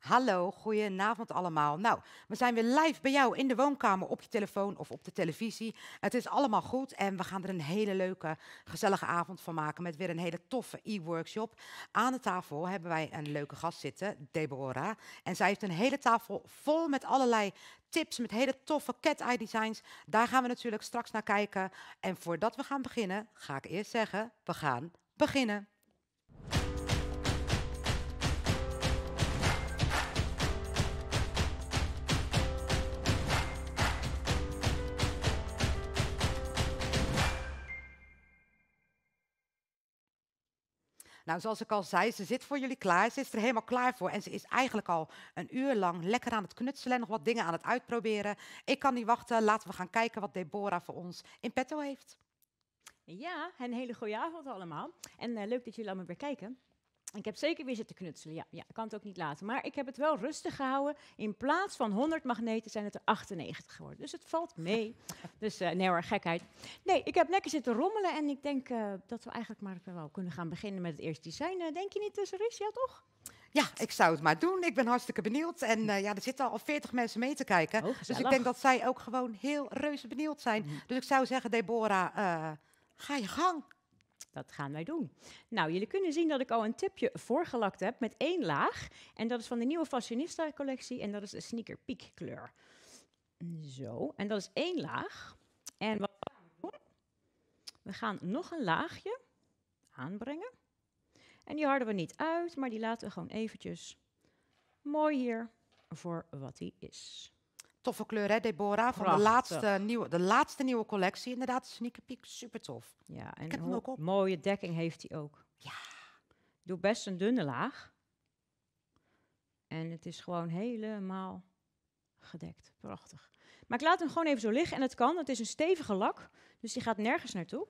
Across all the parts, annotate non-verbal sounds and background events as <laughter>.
Hallo, goedenavond allemaal. Nou, we zijn weer live bij jou in de woonkamer, op je telefoon of op de televisie. Het is allemaal goed en we gaan er een hele leuke, gezellige avond van maken met weer een hele toffe e-workshop. Aan de tafel hebben wij een leuke gast zitten, Deborah. En zij heeft een hele tafel vol met allerlei tips met hele toffe cat-eye designs. Daar gaan we natuurlijk straks naar kijken. En voordat we gaan beginnen, ga ik eerst zeggen, we gaan beginnen. Nou, zoals ik al zei, ze zit voor jullie klaar. Ze is er helemaal klaar voor. En ze is eigenlijk al een uur lang lekker aan het knutselen en nog wat dingen aan het uitproberen. Ik kan niet wachten. Laten we gaan kijken wat Deborah voor ons in petto heeft. Ja, een hele goede avond allemaal. En eh, leuk dat jullie allemaal weer kijken. Ik heb zeker weer zitten knutselen, ja, ja. Ik kan het ook niet laten. Maar ik heb het wel rustig gehouden. In plaats van 100 magneten zijn het er 98 geworden. Dus het valt mee. <laughs> dus uh, nee hoor, gekheid. Nee, ik heb lekker zitten rommelen. En ik denk eh, dat we eigenlijk maar wel kunnen gaan beginnen met het eerste design. Eh, denk je niet, Saris? Ja, toch? Ja, ik zou het maar doen. Ik ben hartstikke benieuwd. En ja, er zitten al 40 mensen mee te kijken. Oh, dus ik denk dat zij ook gewoon heel reuze benieuwd zijn. Mm. Dus ik zou zeggen, Deborah, ga je gang. Dat gaan wij doen. Nou, jullie kunnen zien dat ik al een tipje voorgelakt heb met één laag. En dat is van de nieuwe Fashionista collectie en dat is de Sneaker Peak kleur. Zo, en dat is één laag. En wat gaan we doen? We gaan nog een laagje aanbrengen. En die harden we niet uit, maar die laten we gewoon eventjes mooi hier voor wat die is. Toffe kleur, hè, Deborah? Van de laatste, nieuwe, de laatste nieuwe collectie. Inderdaad, Sneaker Peek, super tof. Ja, en Ik heb hem ook op. mooie dekking heeft hij ook. Ja. Doe best een dunne laag. En het is gewoon helemaal gedekt. Prachtig. Maar ik laat hem gewoon even zo liggen. En het kan, het is een stevige lak. Dus die gaat nergens naartoe.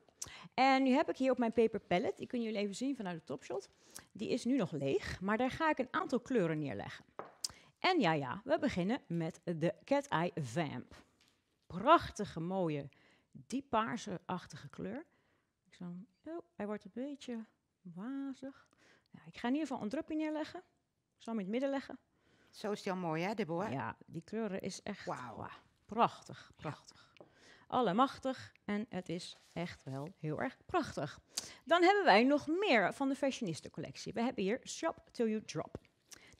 En nu heb ik hier op mijn paper palette, die kunnen jullie even zien vanuit de topshot. Die is nu nog leeg, maar daar ga ik een aantal kleuren neerleggen. En ja, ja, we beginnen met de Cat-Eye Vamp. Prachtige, mooie, diep paarse-achtige kleur. Ik oh, hij wordt een beetje wazig. ik ga in ieder geval een druppie neerleggen. Ik zal hem in het midden leggen. Zo is die al mooi, hè, Deborah? Ja, die kleuren is echt wow. prachtig, prachtig. Ja. Allemachtig en het is echt wel heel erg prachtig. Dan hebben wij nog meer van de fashionista collectie. We hebben hier Shop Till You Drop.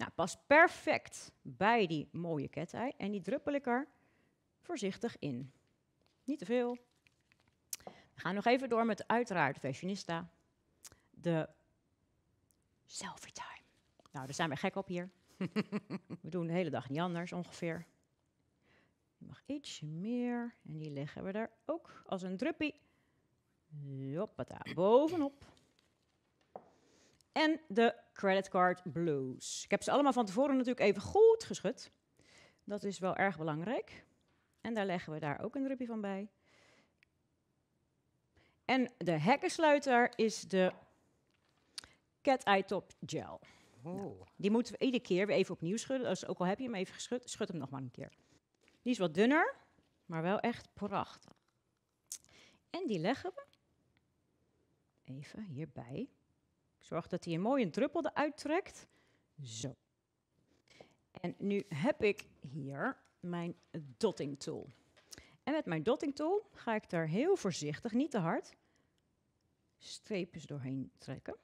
Nou, past perfect bij die mooie ketij en die druppel ik er voorzichtig in. Niet te veel. We gaan nog even door met uiteraard fashionista. De selfie time. Nou, daar zijn we gek op hier. <laughs> we doen de hele dag niet anders ongeveer. Nog mag ietsje meer. En die leggen we daar ook als een druppie. Hoppata, bovenop en de card blues. Ik heb ze allemaal van tevoren natuurlijk even goed geschud. Dat is wel erg belangrijk. En daar leggen we daar ook een druppie van bij. En de hekkensluiter is de Cat Eye Top Gel. Oh. Nou, die moeten we iedere keer weer even opnieuw schudden. Dus ook al heb je hem even geschud, schud hem nog maar een keer. Die is wat dunner, maar wel echt prachtig. En die leggen we even hierbij. Ik zorg dat hij een mooie druppel eruit trekt. Zo. En nu heb ik hier mijn dotting tool. En met mijn dotting tool ga ik daar heel voorzichtig, niet te hard, streepjes doorheen trekken.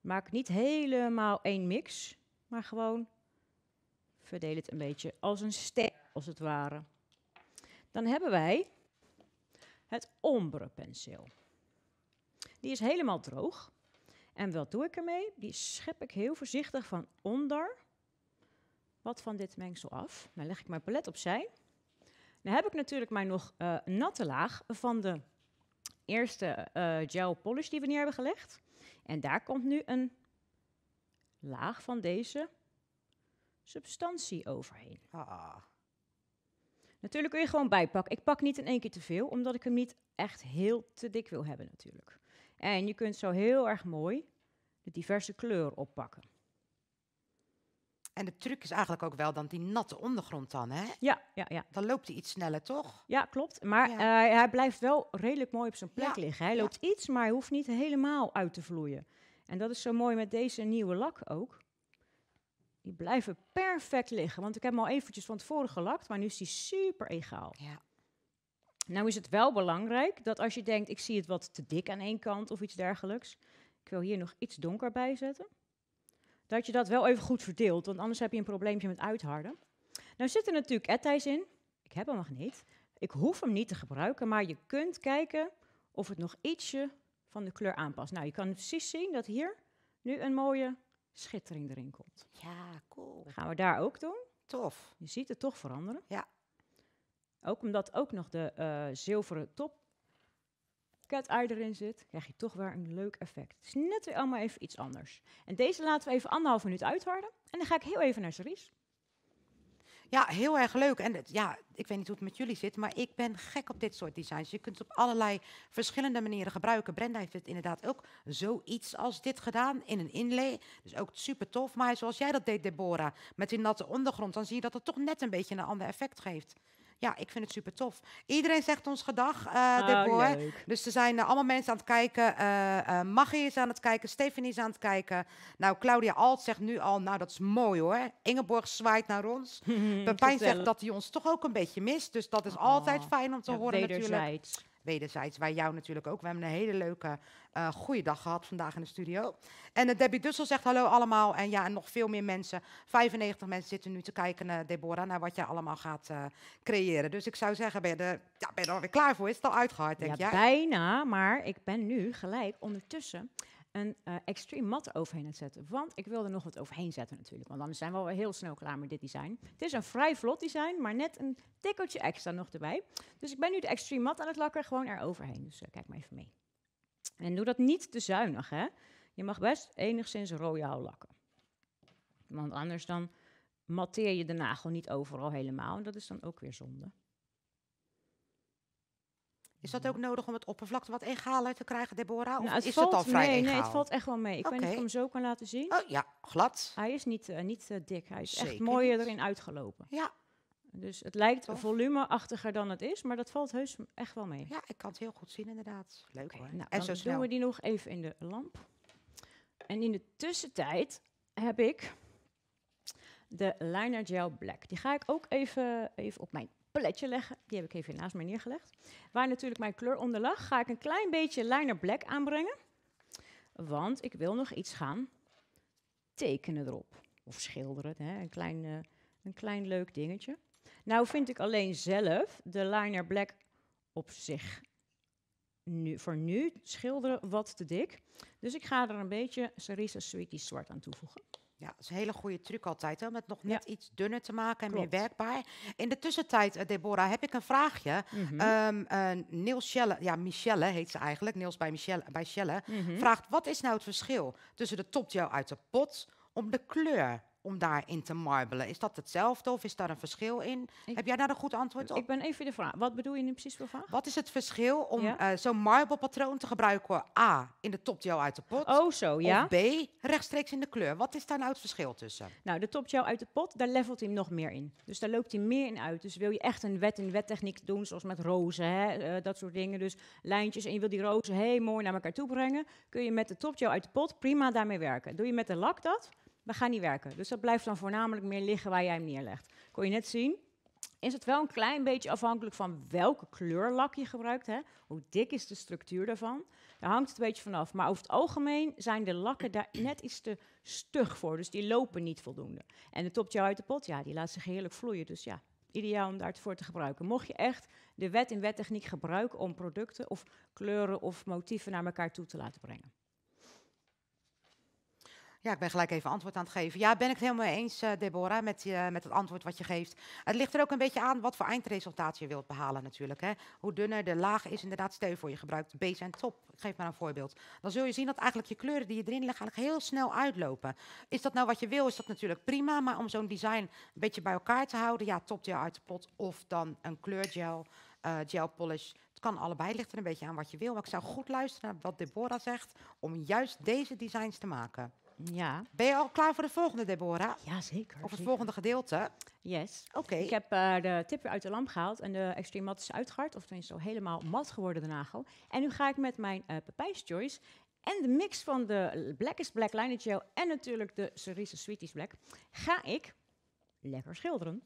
Maak niet helemaal één mix, maar gewoon verdeel het een beetje als een ster, als het ware. Dan hebben wij het ombre penseel. Die is helemaal droog. En wat doe ik ermee? Die schep ik heel voorzichtig van onder wat van dit mengsel af. Dan nou, leg ik mijn palet opzij. Dan heb ik natuurlijk mijn nog uh, natte laag van de eerste eh, gel polish die we neer hebben gelegd. En daar komt nu een laag van deze substantie overheen. Ah. Natuurlijk kun je gewoon bijpakken. Ik pak niet in één keer te veel, omdat ik hem niet echt heel te dik wil hebben natuurlijk. En je kunt zo heel erg mooi de diverse kleur oppakken. En de truc is eigenlijk ook wel dan die natte ondergrond dan, hè? Ja, ja, ja. Dan loopt hij iets sneller, toch? Ja, klopt. Maar eh, hij blijft wel redelijk mooi op zijn plek liggen. Hij loopt iets, maar hij hoeft niet helemaal uit te vloeien. En dat is zo mooi met deze nieuwe lak ook. Die blijven perfect liggen. Want ik heb hem al eventjes van tevoren gelakt, maar nu is die super egaal. Ja. Nou is het wel belangrijk dat als je denkt, ik zie het wat te dik aan één kant of iets dergelijks, ik wil hier nog iets donker bij zetten, dat je dat wel even goed verdeelt, want anders heb je een probleempje met uitharden. Nou zit er natuurlijk etijs in, ik heb hem nog niet, ik hoef hem niet te gebruiken, maar je kunt kijken of het nog ietsje van de kleur aanpast. Nou, je kan precies zien dat hier nu een mooie schittering erin komt. Ja, cool. Gaan we daar ook doen. Tof. Je ziet het toch veranderen. Ja. Ook omdat ook nog de eh, zilveren top cat erin zit, krijg je toch weer een leuk effect. Het is dus net weer allemaal even iets anders. En deze laten we even anderhalf minuut uitharden. En dan ga ik heel even naar Cerise. Ja, heel erg leuk. En ja, ik weet niet hoe het met jullie zit, maar ik ben gek op dit soort designs. Je kunt het op allerlei verschillende manieren gebruiken. Brenda heeft het inderdaad ook zoiets als dit gedaan in een inlay. Dus ook super tof. Maar zoals jij dat deed, Deborah, met die natte ondergrond, dan zie je dat het toch net een beetje een ander effect geeft ja, ik vind het super tof. Iedereen zegt ons gedag, uh, Dus er zijn eh, allemaal mensen aan het kijken. Uh, Maggie is aan het kijken, Stephanie is aan het kijken. Nou, Claudia Alt zegt nu al, nou dat is mooi hoor. Ingeborg zwaait naar ons. <laughs> Pepijn zegt dat hij ons toch ook een beetje mist. Dus dat is oh, altijd fijn om te horen natuurlijk wederzijds Wij jou natuurlijk ook. We hebben een hele leuke uh, dag gehad vandaag in de studio. En uh, Debbie Dussel zegt hallo allemaal. En ja, en nog veel meer mensen. 95 mensen zitten nu te kijken, uh, Deborah, naar wat jij allemaal gaat creëren. Dus ik zou zeggen, ben je, er, ja, ben je er alweer klaar voor? Is het al uitgehard, denk ja, bijna. Maar ik ben nu gelijk ondertussen een extreme mat overheen het zetten. Want ik wil er nog wat overheen zetten natuurlijk. Want dan zijn we al heel snel klaar met dit design. Het is een vrij vlot design, maar net een tikkeltje extra nog erbij. Dus ik ben nu de extreme mat aan het lakken, gewoon eroverheen. Dus kijk maar even mee. En doe dat niet te zuinig, hè. Je mag best enigszins royaal lakken. Want anders dan matteer je de nagel niet overal helemaal. En dat is dan ook weer zonde. Is dat ook nodig om het oppervlakte wat egaler te krijgen, Deborah? Of nou, het is valt, het al vrij nee, egaal? Nee, het valt echt wel mee. Ik okay. weet niet of ik hem zo kan laten zien. Oh, ja, glad. Hij is niet, eh, niet eh, dik. Hij is echt mooier erin uitgelopen. Ja, dus het lijkt Tof. volumeachtiger dan het is, maar dat valt heus echt wel mee. Ja, ik kan het heel goed zien inderdaad. Leuk hoor. Nou, en zo doen we die nog even in de lamp. En in de tussentijd heb ik de Liner Gel Black. Die ga ik ook even, even op mijn paletje leggen. Die heb ik even naast mij neergelegd. Waar natuurlijk mijn kleur onder lag, ga ik een klein beetje Liner Black aanbrengen. Want ik wil nog iets gaan tekenen erop. Of schilderen, hè. Een, klein, eh, een klein leuk dingetje. Nou vind ik alleen zelf de liner black op zich nu, voor nu schilderen wat te dik. Dus ik ga er een beetje cerise Sweetie zwart aan toevoegen. Ja, dat is een hele goede truc altijd, om het nog net iets dunner te maken en meer werkbaar. In de tussentijd, eh, Deborah, heb ik een vraagje. Mm ehm, eh, Niels Schelle, ja, Michelle heet ze eigenlijk, Niels bij Michelle, bij Schelle, mhm. vraagt wat is nou het verschil tussen de topgel uit de pot om de kleur om daarin te marbelen. Is dat hetzelfde of is daar een verschil in? Heb jij daar een goed antwoord op? Ik ben even de vraag. Wat bedoel je nu precies voor vraag? Wat is het verschil om ja? uh, zo'n marbelpatroon te gebruiken? A, in de topgel uit de pot. Oh, zo, ja. Of B, rechtstreeks in de kleur. Wat is daar nou het verschil tussen? Nou, de topgel uit de pot, daar levelt hij nog meer in. Dus daar loopt hij meer in uit. Dus wil je echt een wet in wet techniek doen, zoals met rozen, hè, eh, dat soort dingen. Dus lijntjes en je wil die rozen heel mooi naar elkaar toe brengen, kun je met de topgel uit de pot prima daarmee werken. Doe je met de lak dat? We gaan niet werken. Dus dat blijft dan voornamelijk meer liggen waar jij hem neerlegt. Kon je net zien? Is het wel een klein beetje afhankelijk van welke kleurlak je gebruikt. Hè? Hoe dik is de structuur daarvan? Daar hangt het een beetje vanaf. Maar over het algemeen zijn de lakken daar net iets te stug voor. Dus die lopen niet voldoende. En de topje uit de pot, ja, die laat zich heerlijk vloeien. Dus ja, ideaal om daarvoor te gebruiken. Mocht je echt de wet in wettechniek gebruiken om producten of kleuren of motieven naar elkaar toe te laten brengen. Ja, ik ben gelijk even antwoord aan het geven. Ja, ben ik het helemaal eens, eh, Deborah, met, uh, met het antwoord wat je geeft. Het ligt er ook een beetje aan wat voor eindresultaat je wilt behalen natuurlijk. Hè. Hoe dunner de laag is, inderdaad, steun je voor je gebruikt base en top. Ik geef maar een voorbeeld. Dan zul je zien dat eigenlijk je kleuren die je erin liggen, eigenlijk heel snel uitlopen. Is dat nou wat je wil, is dat natuurlijk prima. Maar om zo'n design een beetje bij elkaar te houden, ja, top je uit de pot. Of dan een kleurgel, uh, gel polish Het kan allebei, ligt er een beetje aan wat je wil. Maar ik zou goed luisteren naar wat Deborah zegt om juist deze designs te maken. Ja. Ben je al klaar voor de volgende, Deborah? Ja, zeker. Of het volgende gedeelte? Yes. Oké. Ik heb eh, de tip weer uit de lamp gehaald en de extreem matte is uitgehard. Of tenminste al helemaal mat geworden, de nagel. En nu ga ik met mijn uh, en de mix van de Blackest Black Liner Gel en natuurlijk de Cerise Sweeties Black ga ik lekker schilderen.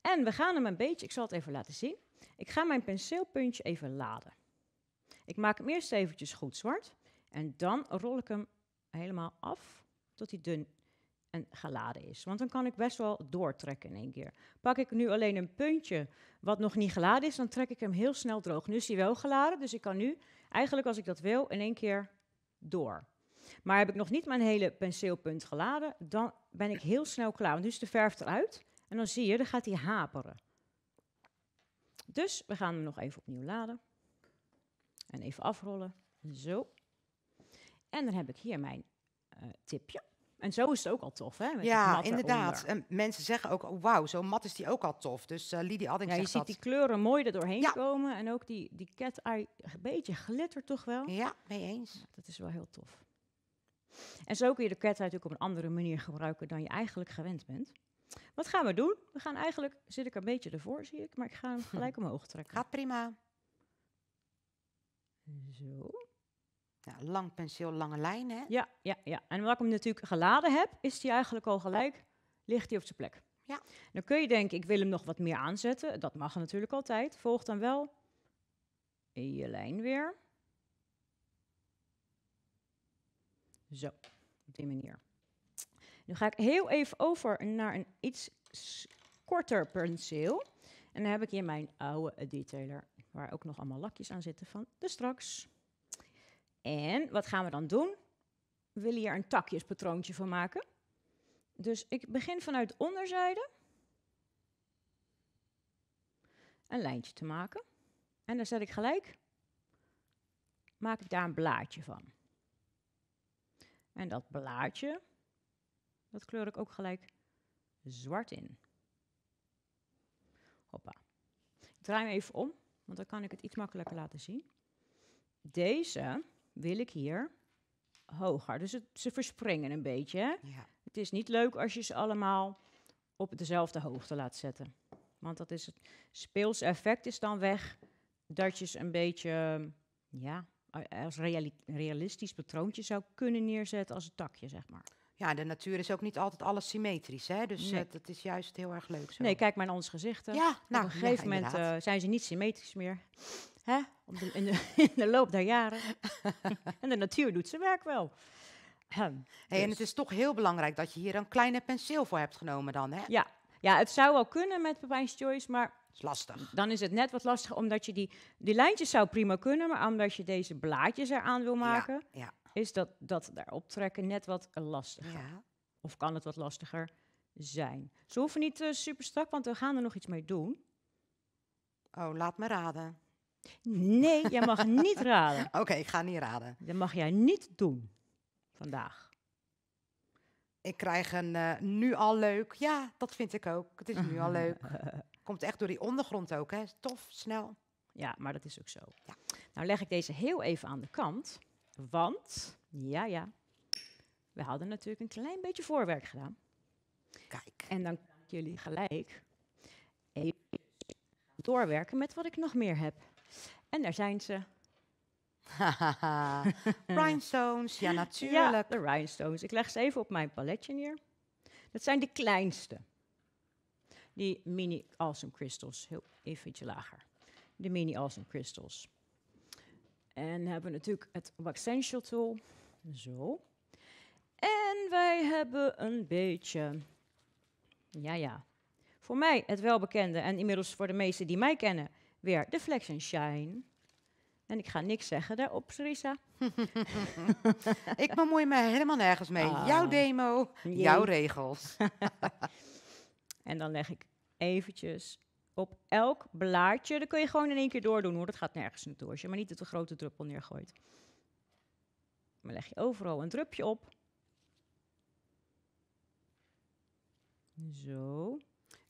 En we gaan hem een beetje, ik zal het even laten zien. Ik ga mijn penseelpuntje even laden. Ik maak hem eerst eventjes goed zwart en dan rol ik hem helemaal af tot hij dun en geladen is. Want dan kan ik best wel doortrekken in één keer. Pak ik nu alleen een puntje wat nog niet geladen is, dan trek ik hem heel snel droog. Nu is hij wel geladen, dus ik kan nu eigenlijk als ik dat wil in één keer door. Maar heb ik nog niet mijn hele penseelpunt geladen, dan ben ik heel snel klaar. Want nu is de verf eruit en dan zie je, dan gaat hij haperen. Dus we gaan hem nog even opnieuw laden. En even afrollen. Zo. En dan heb ik hier mijn eh, tipje. En zo is het ook al tof, hè? ja, inderdaad. En mensen zeggen ook, oh, wauw, zo mat is die ook al tof. Dus uh, Lidie Adding ja, je ziet die kleuren mooi er doorheen komen. En ook die, die cat eye, een beetje glitter toch wel? Ja, mee eens. dat is wel heel tof. En zo kun je de cat eye natuurlijk op een andere manier gebruiken dan je eigenlijk gewend bent. Wat gaan we doen? We gaan eigenlijk, zit ik een beetje ervoor, zie ik, maar ik ga hem <laughs> gelijk omhoog trekken. Ga prima. Zo lang penseel, lange lijn, hè? Ja, ja, ja. En wat ik hem natuurlijk geladen heb, is die eigenlijk al gelijk, ligt hij op zijn plek. Ja. Dan kun je denken, ik wil hem nog wat meer aanzetten. Dat mag natuurlijk altijd. Volg dan wel je lijn weer. Zo, op die manier. Nu ga ik heel even over naar een iets korter penseel. En dan heb ik hier mijn oude detailer, waar ook nog allemaal lakjes aan zitten van de straks. En wat gaan we dan doen? We willen hier een takjespatroontje van maken. Dus ik begin vanuit onderzijde een lijntje te maken. En dan zet ik gelijk, maak ik daar een blaadje van. En dat blaadje, dat kleur ik ook gelijk zwart in. Hoppa. Ik draai hem even om, want dan kan ik het iets makkelijker laten zien. Deze wil ik hier hoger. Dus ze verspringen een beetje. Ja. Het is niet leuk als je ze allemaal op dezelfde hoogte laat zetten. Want dat is het speels effect is dan weg dat je ze een beetje ja, als realistisch patroontje zou kunnen neerzetten als een takje, zeg maar. Ja, de natuur is ook niet altijd alles symmetrisch, hè? Dus eh, dat is juist heel erg leuk zo. Nee, kijk maar naar ons gezichten. Ja, nou, op een gegeven moment eh, zijn ze niet symmetrisch meer. <laughs> in, de, loop der jaren. <laughs> en de natuur doet zijn werk wel. en dus- het is toch heel belangrijk dat je hier een kleine penseel voor hebt genomen dan, hè? Ja, ja het zou wel kunnen met Pepijn's Choice, maar... Het is lastig. Dan is het net wat lastiger, omdat je die... Die lijntjes zou prima kunnen, maar omdat je deze blaadjes eraan wil maken... is dat, dat daarop trekken net wat lastiger. Ja. Of kan het wat lastiger zijn. Ze hoeven niet eh, super strak, want we gaan er nog iets mee doen. Oh, laat me raden. Nee, jij mag niet <laughs> raden. Oké, ik ga niet raden. Dat mag jij niet doen vandaag. Ik krijg een eh, nu al leuk. Ja, dat vind ik ook. Het is nu al <laughs> leuk. Komt echt door die ondergrond ook, hè? Tof, snel. Ja, maar dat is ook zo. Ja. Nou leg ik deze heel even aan de kant. Want, ja, ja, we hadden natuurlijk een klein beetje voorwerk gedaan. Kijk. En dan jullie gelijk even doorwerken met wat ik nog meer heb. En daar zijn ze. <laughs> rhinestones, ja natuurlijk. de rhinestones. Ik leg ze even op mijn paletje neer. Dat zijn de kleinste. Die mini awesome crystals, heel eventje lager. De mini awesome crystals. En hebben we natuurlijk het Waxential tool. Zo. En wij hebben een beetje, ja ja, voor mij het welbekende en inmiddels voor de meesten die mij kennen, weer de Flex Shine. En ik ga niks zeggen daarop, Sarissa. <laughs> ik bemoei me helemaal nergens mee. Ah. jouw demo, jouw regels. <laughs> <laughs> en dan leg ik eventjes op elk blaadje. Dat kun je gewoon in één keer doordoen hoor. Dat gaat nergens naartoe als je maar niet de grote druppel neergooit. Maar leg je overal een drupje op. Zo.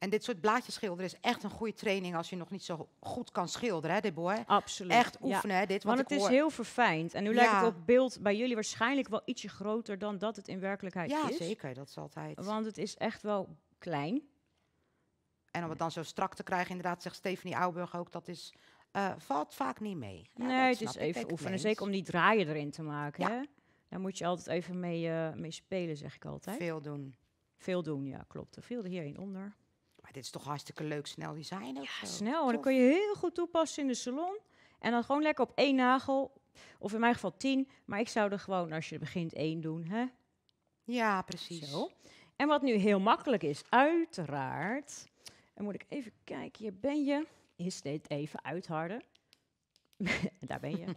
En dit soort blaadjes schilderen is echt een goede training als je nog niet zo goed kan schilderen, hè, Deborah? Absoluut. Echt oefenen, ja. dit. Want, want het is heel verfijnd. En nu lijkt het op beeld bij jullie waarschijnlijk wel ietsje groter dan dat het in werkelijkheid is. Ja, zeker. Dat is altijd. Want het is echt wel klein. En om het dan zo strak te krijgen, inderdaad, zegt Stephanie Ouwburg ook, dat is, eh, valt vaak niet mee. nee, het is even oefenen. Zeker om die draaien erin te maken. Ja. Hè? Daar moet je altijd even mee, eh, mee spelen, zeg ik altijd. Veel doen. Veel doen, ja, klopt. Er viel hier hierin onder dit is toch hartstikke leuk, snel design ook. Ja, snel. En dat kun je heel goed toepassen in de salon. En dan gewoon lekker op één nagel. Of in mijn geval tien. Maar ik zou er gewoon, als je begint, één doen. Hè? Ja, precies. Zo. En wat nu heel makkelijk is, uiteraard. Dan moet ik even kijken, hier ben je. Is dit even uitharden? <laughs> Daar ben je. <laughs>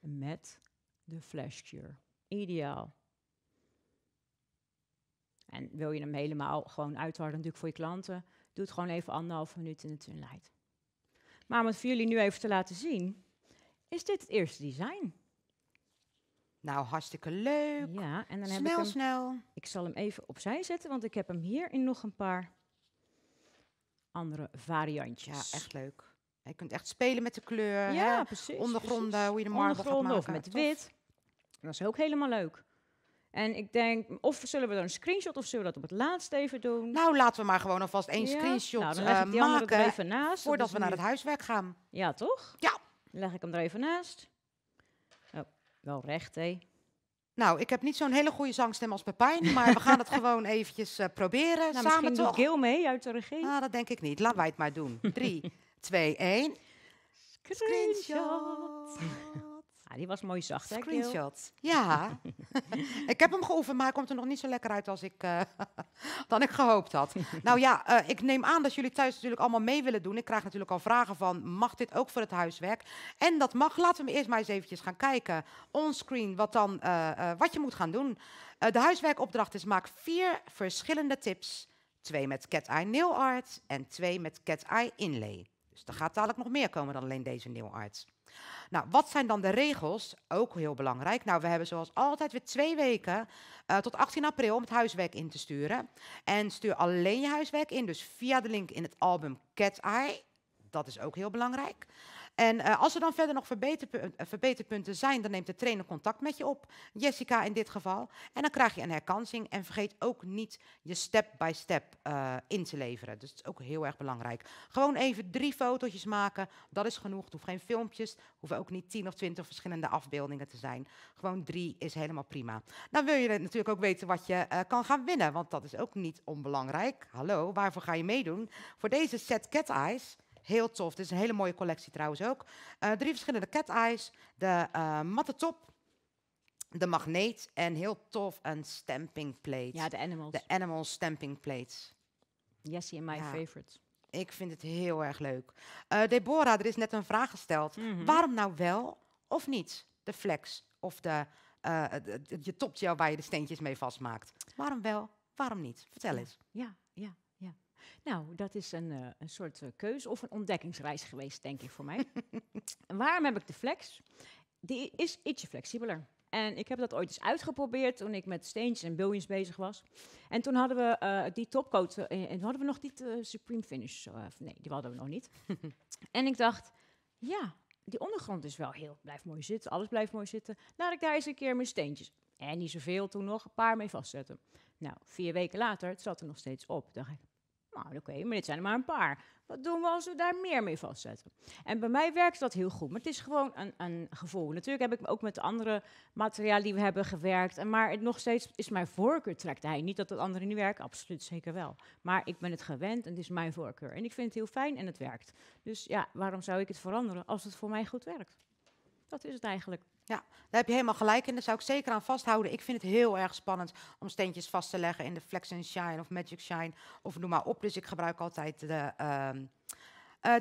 Met de flash cure. Ideaal. En wil je hem helemaal gewoon uitharden natuurlijk voor je klanten, doe het gewoon even anderhalf minuut in de Tunlight. Maar om het voor jullie nu even te laten zien, is dit het eerste design. Nou, hartstikke leuk. Ja, en dan snel, heb ik hem, snel. Ik zal hem even opzij zetten, want ik heb hem hier in nog een paar andere variantjes. Ja, echt leuk. Je kunt echt spelen met de kleur. Ja, precies. Ondergronden, hoe je de marble gaat maken. of met wit. Dat is ook helemaal leuk. En ik denk, of zullen we dan een screenshot of zullen we dat op het laatst even doen? Nou, laten we maar gewoon alvast één screenshot nou, dan eh, leg ik die uh, maken even naast. Voordat we naar het huiswerk gaan. Ja, toch? Ja. Dan leg ik hem er even naast. Oh, wel recht, hé. Nou, ik heb niet zo'n hele goede zangstem als Pepijn, maar we gaan het <laughs> gewoon eventjes eh, proberen. Nou, samen misschien toch? Geel mee uit de regie. Nou, dat denk ik niet. Laten wij het maar doen. 3, 2, 1. Screenshot. Ja, die was mooi zacht. Screenshot. <laughs> Ja. ik heb hem geoefend, maar hij komt er nog niet zo lekker uit als ik, eh, <laughs> dan ik gehoopt had. nou ja, eh, ik neem aan dat jullie thuis natuurlijk allemaal mee willen doen. Ik krijg natuurlijk al vragen van, mag dit ook voor het huiswerk? En dat mag. Laten we eerst maar eens eventjes gaan kijken, onscreen, wat, dan, eh, wat je moet gaan doen. de huiswerkopdracht is maak vier verschillende tips. Twee met cat eye nail art en twee met cat eye inlay. Dus er gaat dadelijk nog meer komen dan alleen deze nail art. Nou, wat zijn dan de regels? Ook heel belangrijk. Nou, we hebben zoals altijd weer twee weken eh, tot 18 april om het huiswerk in te sturen. En stuur alleen je huiswerk in, dus via de link in het album Cat Eye. Dat is ook heel belangrijk. En eh, als er dan verder nog eh, verbeterpunten zijn, dan neemt de trainer contact met je op, Jessica in dit geval. En dan krijg je een herkansing. En vergeet ook niet je step-by-step eh, in te leveren. Dus dat is ook heel erg belangrijk. Gewoon even drie fotootjes maken, dat is genoeg. Het hoeft geen filmpjes, hoeven ook niet tien of twintig verschillende afbeeldingen te zijn. Gewoon drie is helemaal prima. Dan wil je natuurlijk ook weten wat je kan gaan winnen, want dat is ook niet onbelangrijk. Hallo, waarvoor ga je meedoen? Voor deze set cat eyes Heel tof. Dit is een hele mooie collectie trouwens ook. Eh, drie verschillende cat eyes. De uh, matte top. De magneet. En heel tof een stamping plate. Ja, de animals. De animal stamping plates. Jessie en my ja. favorite. Ik vind het heel erg leuk. Uh, Deborah, er is net een vraag gesteld. Mhm. Waarom nou wel of niet de flex of de, je topgel waar je de steentjes mee vastmaakt? Waarom wel, waarom niet? Vertel eens. Ja, ja. Nou, dat is een, eh, een soort uh, eh, keuze of een ontdekkingsreis geweest, denk ik, voor mij. <laughs> waarom heb ik de flex? Die is ietsje flexibeler. En ik heb dat ooit eens uitgeprobeerd toen ik met Steentjes en Billions bezig was. En toen hadden we eh, die topcoat, en hadden we nog die Supreme Finish. nee, die hadden we nog niet. <laughs> en ik dacht, ja, die ondergrond is wel heel, blijft mooi zitten, alles blijft mooi zitten. Laat ik daar eens een keer mijn steentjes, en niet zoveel toen nog, een paar mee vastzetten. Nou, vier weken later, het zat er nog steeds op. dacht ik, nou, oké, maar dit zijn er maar een paar. Wat doen we als we daar meer mee vastzetten? En bij mij werkt dat heel goed, maar het is gewoon een, een gevoel. Natuurlijk heb ik ook met andere materialen die we hebben gewerkt, maar het nog steeds is mijn voorkeur trekt hij. Niet dat het andere niet werkt, absoluut zeker wel. Maar ik ben het gewend en het is mijn voorkeur. En ik vind het heel fijn en het werkt. Dus ja, waarom zou ik het veranderen als het voor mij goed werkt? Dat is het eigenlijk. Ja, daar heb je helemaal gelijk in. Daar zou ik zeker aan vasthouden. Ik vind het heel erg spannend om steentjes vast te leggen in de Flex and Shine of Magic Shine of noem maar op. Dus ik gebruik altijd de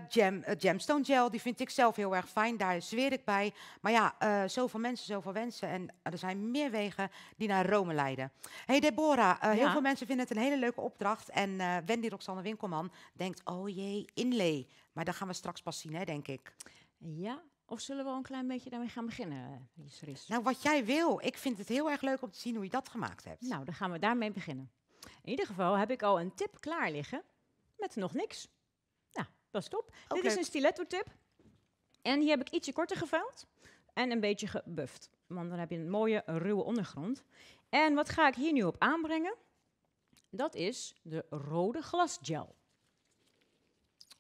gem, eh, eh, gemstone gel. Die vind ik zelf heel erg fijn. Daar zweer ik bij. Maar ja, eh, zoveel mensen, zoveel wensen. En er zijn meer wegen die naar Rome leiden. hey Deborah, heel veel mensen vinden het een hele leuke opdracht. En Wendy Roxanne Winkelman denkt, oh jee, inlay. Maar dat gaan we straks pas zien, hè, denk ik. Ja, of zullen we een klein beetje daarmee gaan beginnen, eh, Lies Nou, wat jij wil. Ik vind het heel erg leuk om te zien hoe je dat gemaakt hebt. Nou, dan gaan we daarmee beginnen. In ieder geval heb ik al een tip klaar liggen met nog niks. Nou, dat is top. Dit is een stiletto tip. En die heb ik ietsje korter gevuild en een beetje gebufft. Want dan heb je een mooie ruwe ondergrond. En wat ga ik hier nu op aanbrengen? Dat is de rode glasgel.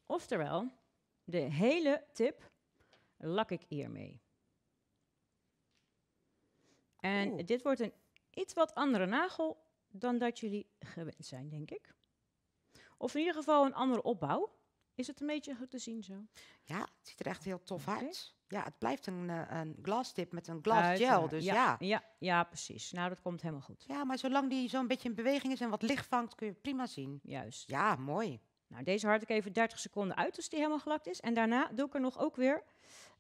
Oftewel, de hele tip lak ik hiermee. En dit wordt een iets wat andere nagel dan dat jullie gewend zijn, denk ik. Of in ieder geval een andere opbouw. Is het een beetje goed te zien zo? Ja, het ziet er echt heel tof uit. Ja, het blijft een, eh, een glas tip met een glas gel, dus ja, ja. ja. precies. Nou, dat komt helemaal goed. Ja, maar zolang die zo'n beetje in beweging is en wat licht vangt, kun je prima zien. Juist. Ja, mooi. Nou, deze hard ik even 30 seconden uit, als die helemaal gelakt is. En daarna doe ik er nog ook weer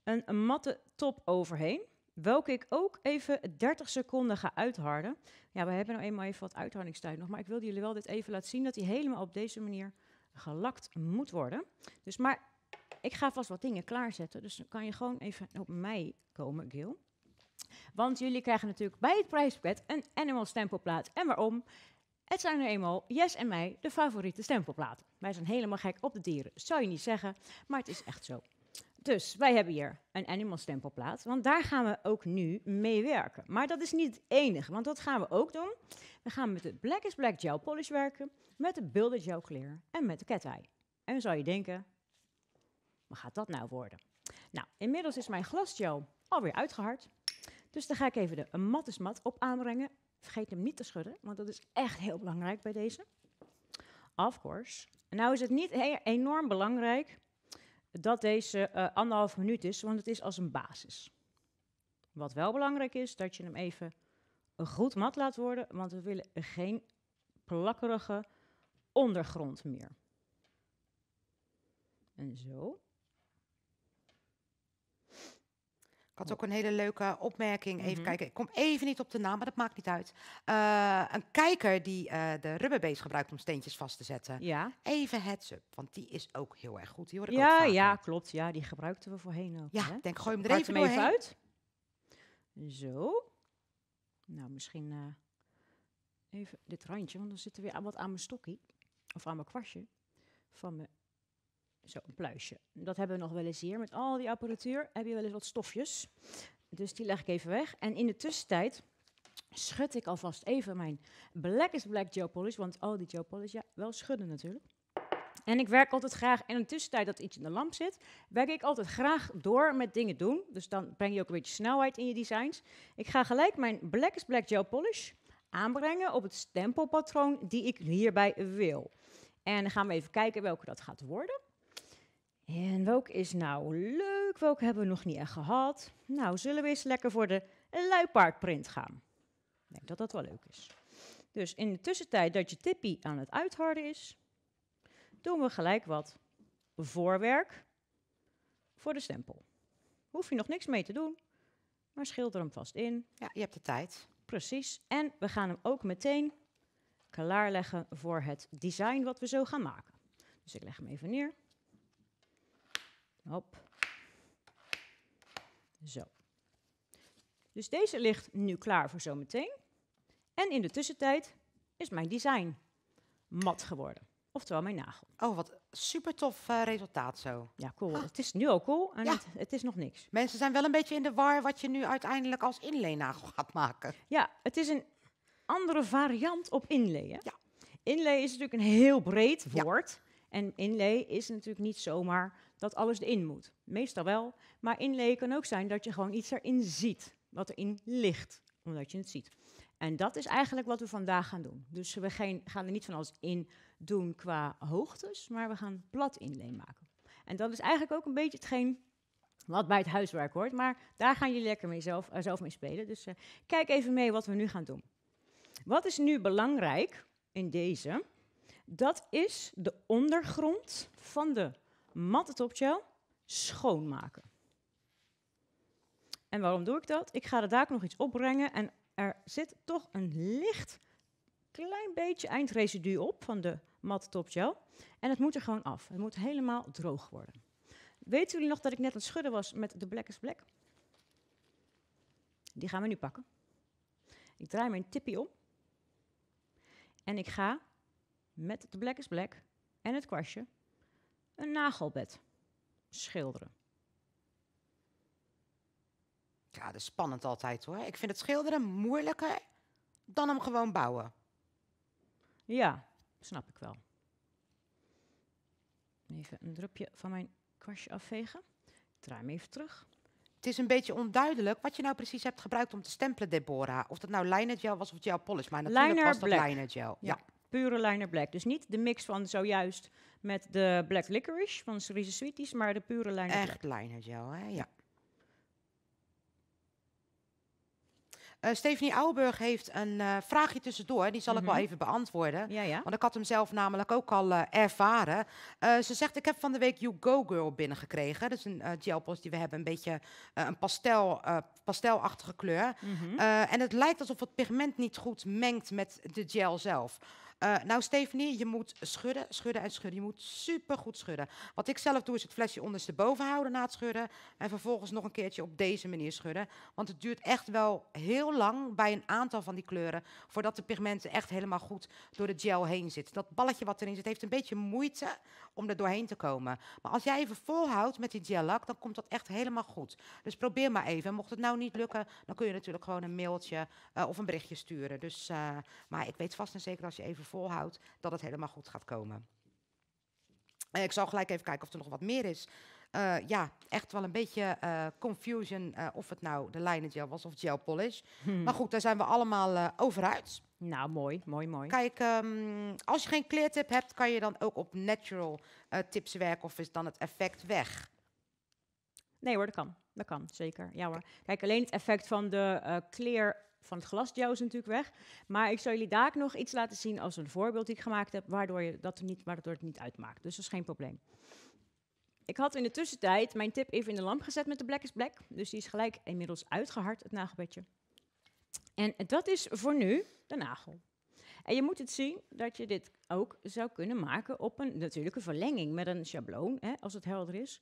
een matte top overheen. Welke ik ook even 30 seconden ga uitharden. Ja, we hebben nou eenmaal even wat uithardingstijd nog. Maar ik wilde jullie wel dit even laten zien dat die helemaal op deze manier gelakt moet worden. Dus maar ik ga vast wat dingen klaarzetten. Dus dan kan je gewoon even op mij komen, Gil. Want jullie krijgen natuurlijk bij het prijspakket een animal stempelplaat. En waarom? Het zijn nu eenmaal Jes en mij de favoriete stempelplaten. Wij zijn helemaal gek op de dieren, zou je niet zeggen, maar het is echt zo. Dus wij hebben hier een animal stempelplaat, want daar gaan we ook nu mee werken. Maar dat is niet het enige, want dat gaan we ook doen. We gaan met het Black is Black gel polish werken, met de Builder gel clear en met de cat eye. En dan zou je denken, wat gaat dat nou worden? Nou, inmiddels is mijn glasgel alweer uitgehard. Dus dan ga ik even de een mat is mat op aanbrengen. Vergeet hem niet te schudden, want dat is echt heel belangrijk bij deze. Of course. Nou is het niet enorm belangrijk dat deze uh, anderhalf minuut is, want het is als een basis. Wat wel belangrijk is, dat je hem even goed mat laat worden, want we willen geen plakkerige ondergrond meer. En zo. had ook een hele leuke opmerking. Even mhm. kijken. Ik kom even niet op de naam, maar dat maakt niet uit. Eh, een kijker die uh, de rubberbees gebruikt om steentjes vast te zetten. Ja. Even heads up, want die is ook heel erg goed. Die hoor ik ja, ook ja, klopt. Ja, die gebruikten we voorheen ook. Ja, hè? denk, gooi hem er even, uit. Zo. Nou, misschien eh, even dit randje, want dan zit er weer wat aan mijn stokkie. Of aan mijn kwastje van mijn zo, een pluisje. Dat hebben we nog wel eens hier. Met al die apparatuur heb je wel eens wat stofjes. Dus die leg ik even weg. En in de tussentijd schud ik alvast even mijn Blackest Black Gel Polish. Want al die gel polish, ja, wel schudden natuurlijk. En ik werk altijd graag, en in de tussentijd dat iets in de lamp zit, werk ik altijd graag door met dingen doen. Dus dan breng je ook een beetje snelheid in je designs. Ik ga gelijk mijn Black is Black Gel Polish aanbrengen op het stempelpatroon die ik hierbij wil. En dan gaan we even kijken welke dat gaat worden. En welk is nou leuk? Welke hebben we nog niet echt gehad? Nou, zullen we eens lekker voor de luipaardprint gaan? Ik denk dat dat wel leuk is. Dus in de tussentijd dat je tippie aan het uitharden is, doen we gelijk wat voorwerk voor de stempel. Hoef je nog niks mee te doen, maar schilder hem vast in. Ja, je hebt de tijd. Precies. En we gaan hem ook meteen klaarleggen voor het design wat we zo gaan maken. Dus ik leg hem even neer. Hop. Zo. Dus deze ligt nu klaar voor zometeen. En in de tussentijd is mijn design mat geworden. Oftewel mijn nagel. Oh, wat super tof eh, resultaat zo. Ja, cool. Ah. Het is nu al cool en ja. het, is nog niks. Mensen zijn wel een beetje in de war wat je nu uiteindelijk als inleennagel gaat maken. Ja, het is een andere variant op inleen. Hè? Ja. Inlay is natuurlijk een heel breed woord. Ja. En inleen is natuurlijk niet zomaar dat alles erin moet. Meestal wel, maar inleven kan ook zijn dat je gewoon iets erin ziet, wat erin ligt, omdat je het ziet. En dat is eigenlijk wat we vandaag gaan doen. Dus we gaan er niet van alles in doen qua hoogtes, maar we gaan plat inleen maken. En dat is eigenlijk ook een beetje hetgeen wat bij het huiswerk hoort, maar daar gaan jullie lekker mee zelf, eh, zelf mee spelen. Dus eh, kijk even mee wat we nu gaan doen. Wat is nu belangrijk in deze? Dat is de ondergrond van de matte topgel schoonmaken. En waarom doe ik dat? Ik ga de daar nog iets opbrengen en er zit toch een licht klein beetje eindresidu op van de matte topgel. En het moet er gewoon af. Het moet helemaal droog worden. Weten jullie nog dat ik net aan het schudden was met de Black is Black? Die gaan we nu pakken. Ik draai mijn tippie om. En ik ga met de Black is Black en het kwastje een nagelbed. Schilderen. Ja, dat is spannend altijd hoor. Ik vind het schilderen moeilijker dan hem gewoon bouwen. Ja, snap ik wel. Even een drupje van mijn kwastje afvegen. Ik draai hem even terug. Het is een beetje onduidelijk wat je nou precies hebt gebruikt om te stempelen, Deborah. Of dat nou liner gel was of gel polish. Maar natuurlijk liner was dat black. liner gel. ja. pure liner black. Dus niet de mix van zojuist met de black licorice van Cerise Sweeties, maar de pure lijn. Echt lijn gel, hè? Ja. Eh, Stephanie Aalburg heeft een eh, vraagje tussendoor. Die zal ik wel mhm. even beantwoorden. Ja, ja. Want ik had hem zelf namelijk ook al eh, ervaren. ze zegt, ik heb van de week You Go Girl binnengekregen. Dat is een gelpost die we hebben. Een beetje een pastel, pastelachtige kleur. Mhm. en het lijkt alsof het pigment niet goed mengt met de gel zelf. Eh, nou, Stefanie, je moet schudden, schudden en schudden. Je moet super goed schudden. Wat ik zelf doe, is het flesje ondersteboven houden na het schudden. En vervolgens nog een keertje op deze manier schudden. Want het duurt echt wel heel lang bij een aantal van die kleuren. voordat de pigmenten echt helemaal goed door de gel heen zitten. Dat balletje wat erin zit, heeft een beetje moeite om er doorheen te komen. Maar als jij even volhoudt met die gel lak, dan komt dat echt helemaal goed. Dus probeer maar even. mocht het nou niet lukken, dan kun je natuurlijk gewoon een mailtje eh, of een berichtje sturen. Dus, eh, maar ik weet vast en zeker als je even volhoudt, dat het helemaal goed gaat komen. Eh, ik zal gelijk even kijken of er nog wat meer is. Eh, ja, echt wel een beetje eh, confusion of het nou de lijnen gel was of gel polish. Hmm. Maar goed, daar zijn we allemaal over uit. Nou, mooi, mooi, mooi. Kijk, ehm, als je geen kleertip hebt, kan je dan ook op natural tips werken of is dan het effect weg? Nee hoor, dat kan. Dat kan, zeker. Ja hoor. Kijk, alleen het effect van de clear van het glasdeel is natuurlijk weg. Maar ik zal jullie daar nog iets laten zien als een voorbeeld die ik gemaakt heb, waardoor, je dat niet, waardoor het niet uitmaakt. Dus dat is geen probleem. Ik had in de tussentijd mijn tip even in de lamp gezet met de Black is Black. Dus die is gelijk inmiddels uitgehard, het nagelbedje. En dat is voor nu de nagel. En je moet het zien dat je dit ook zou kunnen maken op een natuurlijke verlenging met een schabloon, hè, als het helder is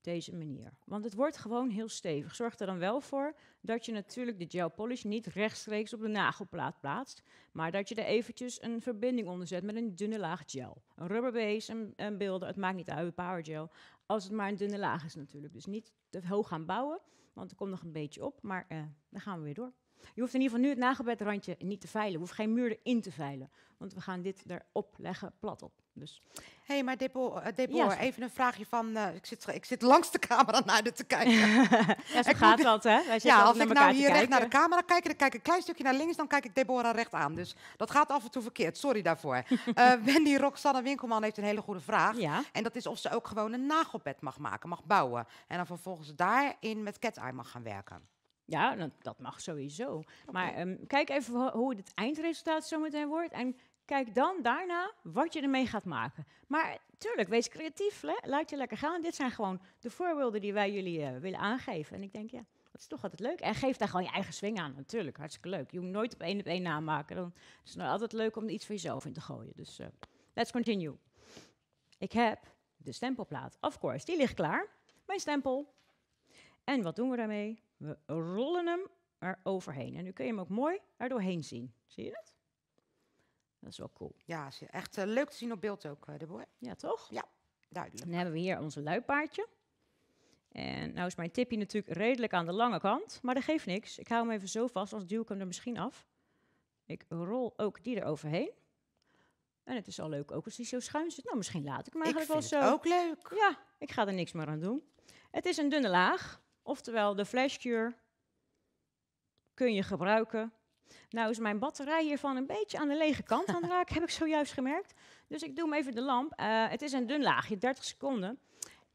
deze manier. Want het wordt gewoon heel stevig. Zorg er dan wel voor dat je natuurlijk de gel polish niet rechtstreeks op de nagelplaat plaatst, maar dat je er eventjes een verbinding onder zet met een dunne laag gel. Een rubberbase, een, een beelden, het maakt niet uit, power gel. Als het maar een dunne laag is natuurlijk. Dus niet te hoog gaan bouwen, want er komt nog een beetje op, maar eh, dan gaan we weer door. Je hoeft in ieder geval nu het nagelbedrandje niet te veilen. Je hoeft geen muur erin te veilen. Want we gaan dit erop leggen, plat op. Dus. Hé, hey, maar Deborah, eh, ja, even een vraagje van... Eh, ik, zit, ik zit langs de camera <laughs> naar de te kijken. ja, zo <laughs> gaat dat, hè? Wij ja, als ik nou hier recht naar de camera kijk... dan kijk ik een klein stukje naar links, dan kijk ik Deborah recht aan. Dus dat gaat af en toe verkeerd, sorry daarvoor. <laughs> Eh, Wendy Roxanne Winkelman heeft een hele goede vraag. Ja. En dat is of ze ook gewoon een nagelbed mag maken, mag bouwen. En dan vervolgens daarin met cat-eye mag gaan werken. Ja, dat, mag sowieso. Maar ehm, kijk even hoe het eindresultaat zometeen wordt. En kijk dan daarna wat je ermee gaat maken. Maar tuurlijk, wees creatief. Laat je lekker gaan. Dit zijn gewoon de voorbeelden die wij jullie eh, willen aangeven. En ik denk, ja, dat is toch altijd leuk. En geef daar gewoon je eigen swing aan. Natuurlijk, hartstikke leuk. Je moet nooit op één op één namaken. Dan is het nou altijd leuk om er iets van jezelf in te gooien. Dus eh, let's continue. Ik heb de stempelplaat, of course, die ligt klaar. Mijn stempel. En wat doen we daarmee? We rollen hem eroverheen. overheen. En nu kun je hem ook mooi er doorheen zien. Zie je dat? Dat is wel cool. Ja, echt eh, leuk te zien op beeld ook, eh, de boer. Ja, toch? Ja, duidelijk. Dan hebben we hier ons luipaardje. En nou is mijn tipje natuurlijk redelijk aan de lange kant, maar dat geeft niks. Ik hou hem even zo vast, anders duw ik hem er misschien af. Ik rol ook die eroverheen. En het is al leuk ook als die zo schuin zit. Nou, misschien laat ik hem eigenlijk ik wel zo. ook leuk. Ja, ik ga er niks meer aan doen. Het is een dunne laag. Oftewel, de flashcure kun je gebruiken. Nou is mijn batterij hiervan een beetje aan de lege kant aan het <laughs> raken, heb ik zojuist gemerkt. Dus ik doe hem even de lamp. Eh, het is een dun laagje, 30 seconden.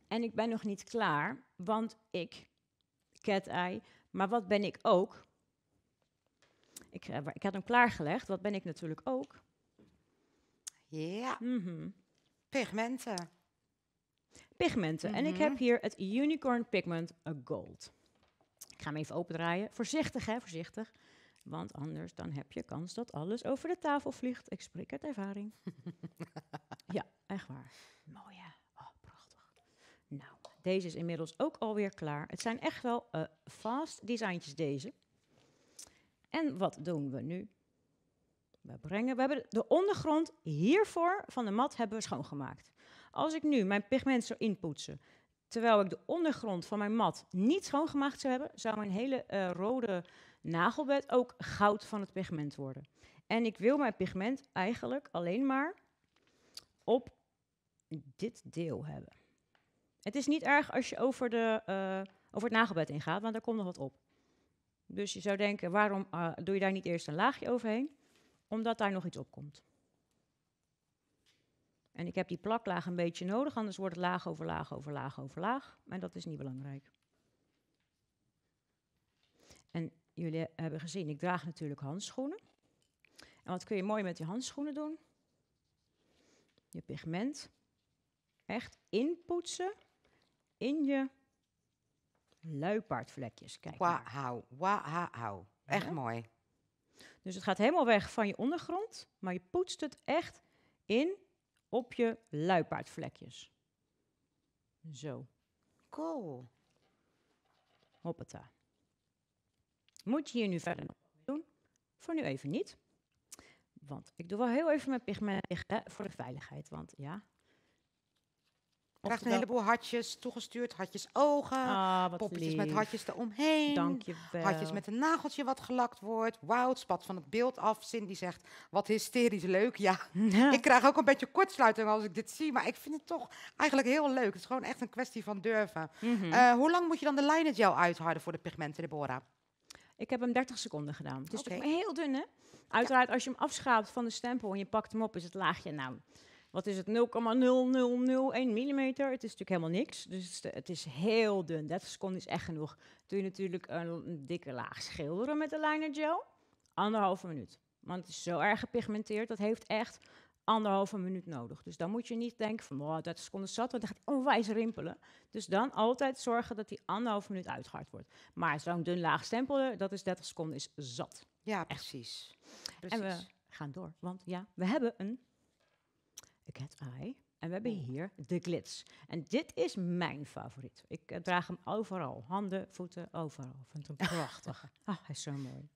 En ik ben nog niet klaar, want ik, cat eye, maar wat ben ik ook? Ik, heb eh, ik had hem klaargelegd, wat ben ik natuurlijk ook? Ja, yeah. Mhm. pigmenten pigmenten. En ik mhm. heb hier het Unicorn Pigment Gold. Ik ga hem even opendraaien. Voorzichtig, hè, voorzichtig. Want anders dan heb je kans dat alles over de tafel vliegt. Ik spreek uit ervaring. <laughs> ja, echt waar. Mooi hè? Oh, prachtig. Nou, deze is inmiddels ook alweer klaar. Het zijn echt wel fast eh, designtjes deze. En wat doen we nu? We, brengen, we hebben de ondergrond hiervoor van de mat hebben we schoongemaakt. Als ik nu mijn pigment zou inpoetsen, terwijl ik de ondergrond van mijn mat niet schoongemaakt zou hebben, zou mijn hele eh, rode nagelbed ook goud van het pigment worden. En ik wil mijn pigment eigenlijk alleen maar op dit deel hebben. Het is niet erg als je over, de, eh, over het nagelbed ingaat, want daar komt nog wat op. Dus je zou denken, waarom eh, doe je daar niet eerst een laagje overheen? Omdat daar nog iets op komt. En ik heb die plaklaag een beetje nodig, anders wordt het laag over laag over laag over laag. Maar dat is niet belangrijk. En jullie hebben gezien, ik draag natuurlijk handschoenen. En wat kun je mooi met je handschoenen doen? Je pigment echt inpoetsen in je luipaardvlekjes. Kijk wauw, wauw, echt mooi. Dus het gaat helemaal weg van je ondergrond, maar je poetst het echt in op je luipaardvlekjes. Zo. Cool. Hoppata. Moet je hier nu verder nog doen? Voor nu even niet. Want ik doe wel heel even mijn pigment voor de veiligheid. Want ja, krijgt een heleboel hartjes toegestuurd. Hartjes ogen, ah, poppetjes met hartjes eromheen. Dankjewel. Hartjes met een nageltje wat gelakt wordt. Wauw, spat van het beeld af. Cindy zegt, wat hysterisch leuk. Ja, ik krijg ook een beetje kortsluiting als ik dit zie. Maar ik vind het toch eigenlijk heel leuk. Het is gewoon echt een kwestie van durven. Mhm. Eh, hoe lang moet je dan de liner gel uitharden voor de pigmenten, Bora? Ik heb hem 30 seconden gedaan. Het is toch heel dun, hè? Uiteraard, als je hem afschaapt van de stempel en je pakt hem op, is het laagje nou wat is het, 0,0001 mm. Het is natuurlijk helemaal niks. Dus het is, heel dun. 30 seconden is echt genoeg. Doe je natuurlijk een, dikke laag schilderen met de liner gel. Anderhalve minuut. Want het is zo erg gepigmenteerd. Dat heeft echt anderhalve minuut nodig. Dus dan moet je niet denken van, oh, 30 seconden zat, want dan gaat onwijs rimpelen. Dus dan altijd zorgen dat die anderhalve minuut uitgehaald wordt. Maar zo'n dun laag stempelen, dat is 30 seconden, is zat. Ja, precies. precies. En we gaan door, want ja, we hebben een Cat Eye. En we hebben oh. hier de Glitz. En dit is mijn favoriet. Ik eh, draag hem overal. Handen, voeten, overal. Ik vind hem <laughs> prachtig. Ah, hij is zo mooi.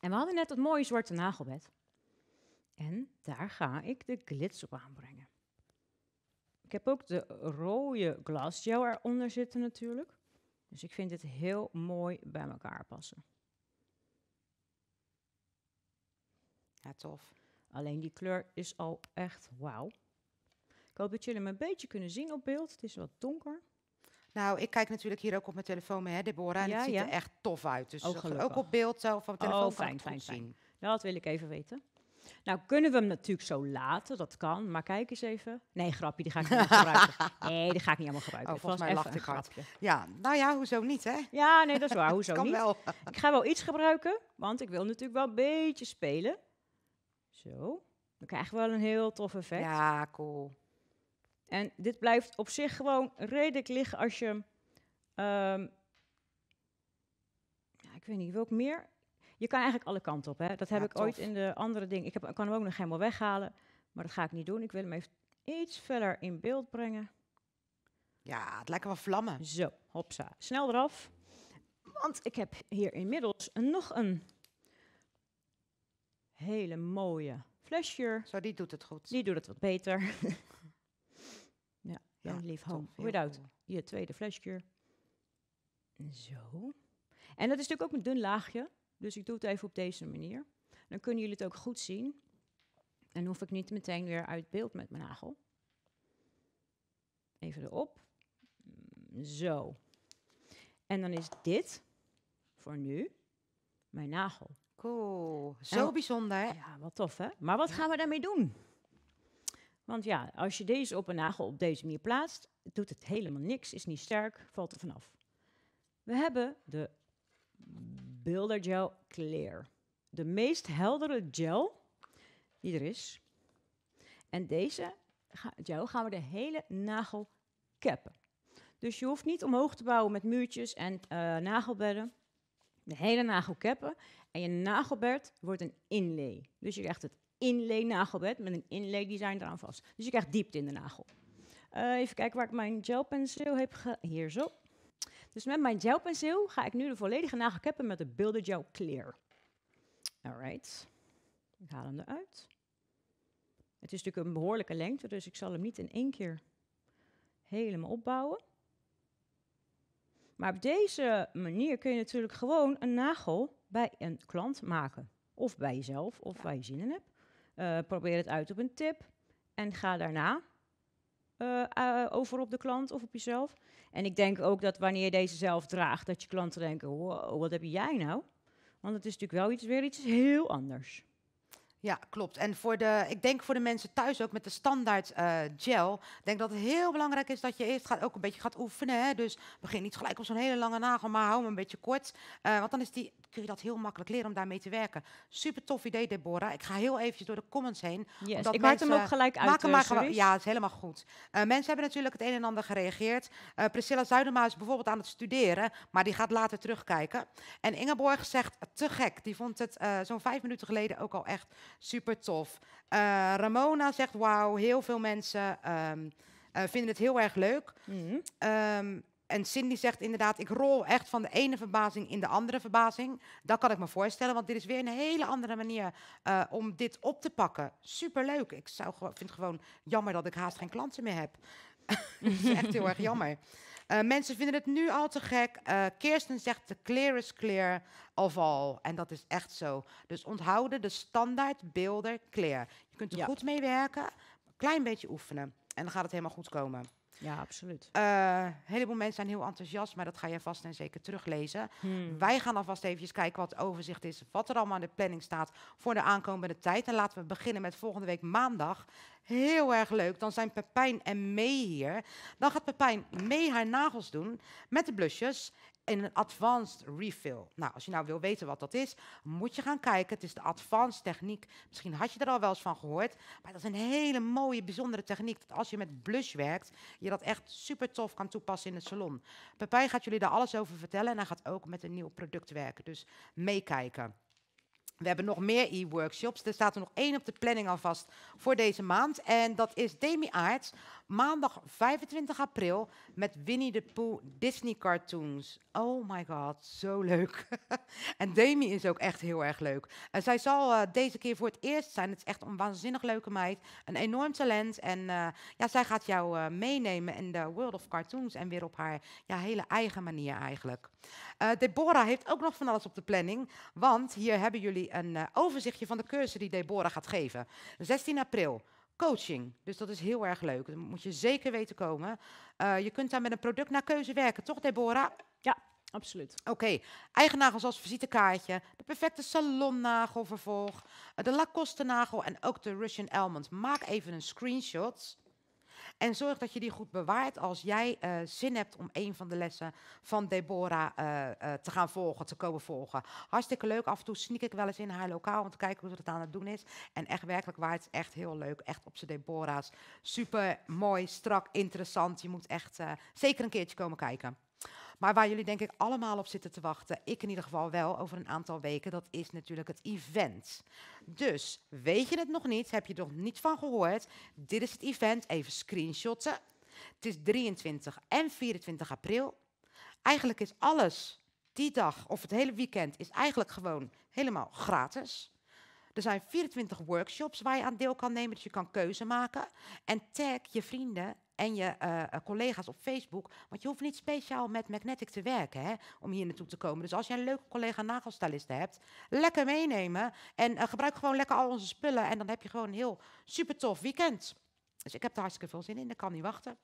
En we hadden net dat mooie zwarte nagelbed. En daar ga ik de Glitz op aanbrengen. Ik heb ook de rode glasgel eronder zitten natuurlijk. Dus ik vind dit heel mooi bij elkaar passen. Ja, tof. Alleen die kleur is al echt wauw. Ik hoop dat jullie hem een beetje kunnen zien op beeld. Het is wat donker. Nou, ik kijk natuurlijk hier ook op mijn telefoon mee, hè, Deborah. En het ziet er echt tof uit. Dus ook, oh, ook op beeld zelf eh, op mijn oh, telefoon oh, fijn, fijn, zien. Nou, dat wil ik even weten. Nou, kunnen we hem natuurlijk zo laten, dat kan. Maar kijk eens even. Nee, grapje, die ga ik niet gebruiken. <laughs> Nee, die ga ik niet allemaal gebruiken. Oh, volgens mij lacht ik grapje. Ja, nou ja, hoezo niet, hè? Ja, nee, dat is waar. <laughs> Hoezo kan niet? Wel. Ik ga wel iets gebruiken, want ik wil natuurlijk wel een beetje spelen. Zo. Dan krijgen je wel een heel tof effect. Ja, cool. En dit blijft op zich gewoon redelijk liggen als je... Ehm, ja, ik weet niet, wil meer? Je kan eigenlijk alle kanten op. Hè? Dat heb ik ooit in de andere dingen. Ik, heb, ik kan hem ook nog helemaal weghalen. Maar dat ga ik niet doen. Ik wil hem even iets verder in beeld brengen. Ja, het lijkt wel vlammen. Zo, hopsa. Snel eraf. Want ik heb hier inmiddels nog een hele mooie flesje. Zo, die doet het goed. Die doet het wat beter. <laughs> ja, ja lief home without. Je tweede flesje. Zo. En dat is natuurlijk ook een dun laagje. Dus ik doe het even op deze manier. Dan kunnen jullie het ook goed zien. En hoef ik niet meteen weer uit beeld met mijn nagel. Even erop. Zo. En dan is dit voor nu mijn nagel. Cool. Zo bijzonder. Ja, wat tof hè. Maar wat gaan we daarmee doen? Want ja, als je deze op een nagel op deze manier plaatst, doet het helemaal niks, is niet sterk, valt er vanaf. We hebben de Builder Gel Clear. De meest heldere gel die er is. En deze gel gaan we de hele nagel cappen. Dus je hoeft niet omhoog te bouwen met muurtjes en uh, nagelbedden. De hele nagel cappen. En je nagelbed wordt een inlay. Dus je krijgt het inlay nagelbed met een inlay design eraan vast. Dus je krijgt diepte in de nagel. Eh, even kijken waar ik mijn gelpenseel heb ge Hier zo. Dus met mijn gelpenseel ga ik nu de volledige nagel cappen met de Builder Gel Clear. Alright. Ik haal hem eruit. Het is natuurlijk een behoorlijke lengte, dus ik zal hem niet in één keer helemaal opbouwen. Maar op deze manier kun je natuurlijk gewoon een nagel bij een klant maken. Of bij jezelf, of waar je zin in hebt. Eh, probeer het uit op een tip. En ga daarna eh, eh, over op de klant of op jezelf. En ik denk ook dat wanneer je deze zelf draagt, dat je klanten denken: wat heb jij nou? Want het is natuurlijk wel iets, weer iets heel anders. Ja, klopt. En voor de, ik denk voor de mensen thuis ook met de standaard eh, gel. Ik denk dat het heel belangrijk is dat je eerst gaat, ook een beetje gaat oefenen. Hè? Dus begin niet gelijk op zo'n hele lange nagel, maar hou hem een beetje kort. Eh, want dan is die, kun je dat heel makkelijk leren om daarmee te werken. Super tof idee, Deborah. Ik ga heel eventjes door de comments heen. Yes, ik maak hem ook gelijk uit. Eh, ja, het is helemaal goed. mensen hebben natuurlijk het een en ander gereageerd. Priscilla Zuidema is bijvoorbeeld aan het studeren, maar die gaat later terugkijken. En Ingeborg zegt, te gek. Die vond het zo'n vijf minuten geleden ook al echt Super tof. Eh, Ramona zegt, wauw, heel veel mensen ehm, eh, vinden het heel erg leuk. Mhm. Ehm, en Cindy zegt inderdaad, ik rol echt van de ene verbazing in de andere verbazing. Dat kan ik me voorstellen, want dit is weer een hele andere manier eh, om dit op te pakken. Superleuk. Ik zou, vind het gewoon jammer dat ik haast geen klanten meer heb. <laughs> Het is echt heel erg jammer. Eh, mensen vinden het nu al te gek. Eh, Kirsten zegt de clear is clear of all. En dat is echt zo. Dus onthouden de standaard beelden clear. Je kunt er goed mee werken, een klein beetje oefenen. En dan gaat het helemaal goed komen. Ja, absoluut. Eh, een heleboel mensen zijn heel enthousiast, maar dat ga je vast en zeker teruglezen. Hmm. Wij gaan alvast even kijken wat het overzicht is, wat er allemaal in de planning staat voor de aankomende tijd. En laten we beginnen met volgende week maandag. Heel erg leuk. Dan zijn Pepijn en May hier. Dan gaat Pepijn mee haar nagels doen met de blusjes in een advanced refill. Nou, als je nou wil weten wat dat is, moet je gaan kijken. Het is de advanced techniek. Misschien had je er al wel eens van gehoord. Maar dat is een hele mooie, bijzondere techniek. Dat als je met blush werkt, je dat echt super tof kan toepassen in het salon. Pepijn gaat jullie daar alles over vertellen. En hij gaat ook met een nieuw product werken. Dus meekijken. We hebben nog meer e-workshops. Er staat er nog één op de planning alvast voor deze maand. En dat is Demi Arts. Maandag 25 april met Winnie de Pooh Disney cartoons. Oh my god, zo leuk. <laughs> en Demi is ook echt heel erg leuk. En zij zal eh, deze keer voor het eerst zijn. Het is echt een waanzinnig leuke meid. Een enorm talent. En eh, ja, zij gaat jou eh, meenemen in de World of Cartoons. En weer op haar ja, hele eigen manier eigenlijk. Deborah heeft ook nog van alles op de planning. Want hier hebben jullie een overzichtje van de cursus die Deborah gaat geven. 16 april coaching. Dus dat is heel erg leuk. Dat moet je zeker weten komen. Eh, je kunt daar met een product naar keuze werken, toch Deborah? Ja, absoluut. Oké, eigen nagels als visitekaartje, de perfecte salonnagel vervolg, eh, de Lacoste nagel en ook de Russian Almond. Maak even een screenshot en zorg dat je die goed bewaart als jij eh, zin hebt om een van de lessen van Deborah eh, eh, te gaan volgen, te komen volgen. Hartstikke leuk. Af en toe sneak ik wel eens in haar lokaal om te kijken hoe ze dat aan het doen is. En echt werkelijk waar, het is echt heel leuk. Echt op z'n Deborah's. Super mooi, strak, interessant. Je moet echt zeker een keertje komen kijken. Maar waar jullie denk ik allemaal op zitten te wachten, ik in ieder geval wel over een aantal weken, dat is natuurlijk het event. Dus weet je het nog niet, heb je er nog niet van gehoord, dit is het event, even screenshotten. Het is 23 en 24 april. Eigenlijk is alles die dag of het hele weekend is eigenlijk gewoon helemaal gratis. Er zijn 24 workshops waar je aan deel kan nemen, dus je kan keuze maken. En tag je vrienden en je eh, eh, collega's op Facebook. Want je hoeft niet speciaal met Magnetic te werken hè, om hier naartoe te komen. Dus als je een leuke collega Nagelstalisten hebt, lekker meenemen. En eh, gebruik gewoon lekker al onze spullen. En dan heb je gewoon een heel super tof weekend. Dus ik heb er hartstikke veel zin in. Ik kan niet wachten.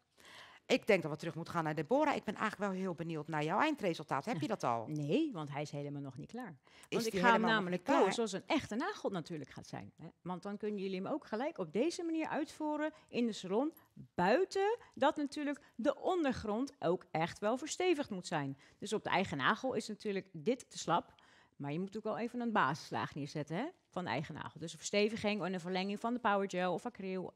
Ik denk dat we terug moeten gaan naar Deborah. Ik ben eigenlijk wel heel benieuwd naar jouw eindresultaat. Heb je dat al? <laughs> Nee, want hij is helemaal nog niet klaar. Want ik ga hem namelijk kopen zoals een echte nagel natuurlijk gaat zijn. Hè? Want dan kunnen jullie hem ook gelijk op deze manier uitvoeren in de salon. Buiten dat natuurlijk de ondergrond ook echt wel verstevigd moet zijn. Dus op de eigen nagel is natuurlijk dit te slap. Maar je moet ook wel even een basislaag neerzetten hè? van de eigen nagel. Dus een versteviging en een verlenging van de powergel of acryl.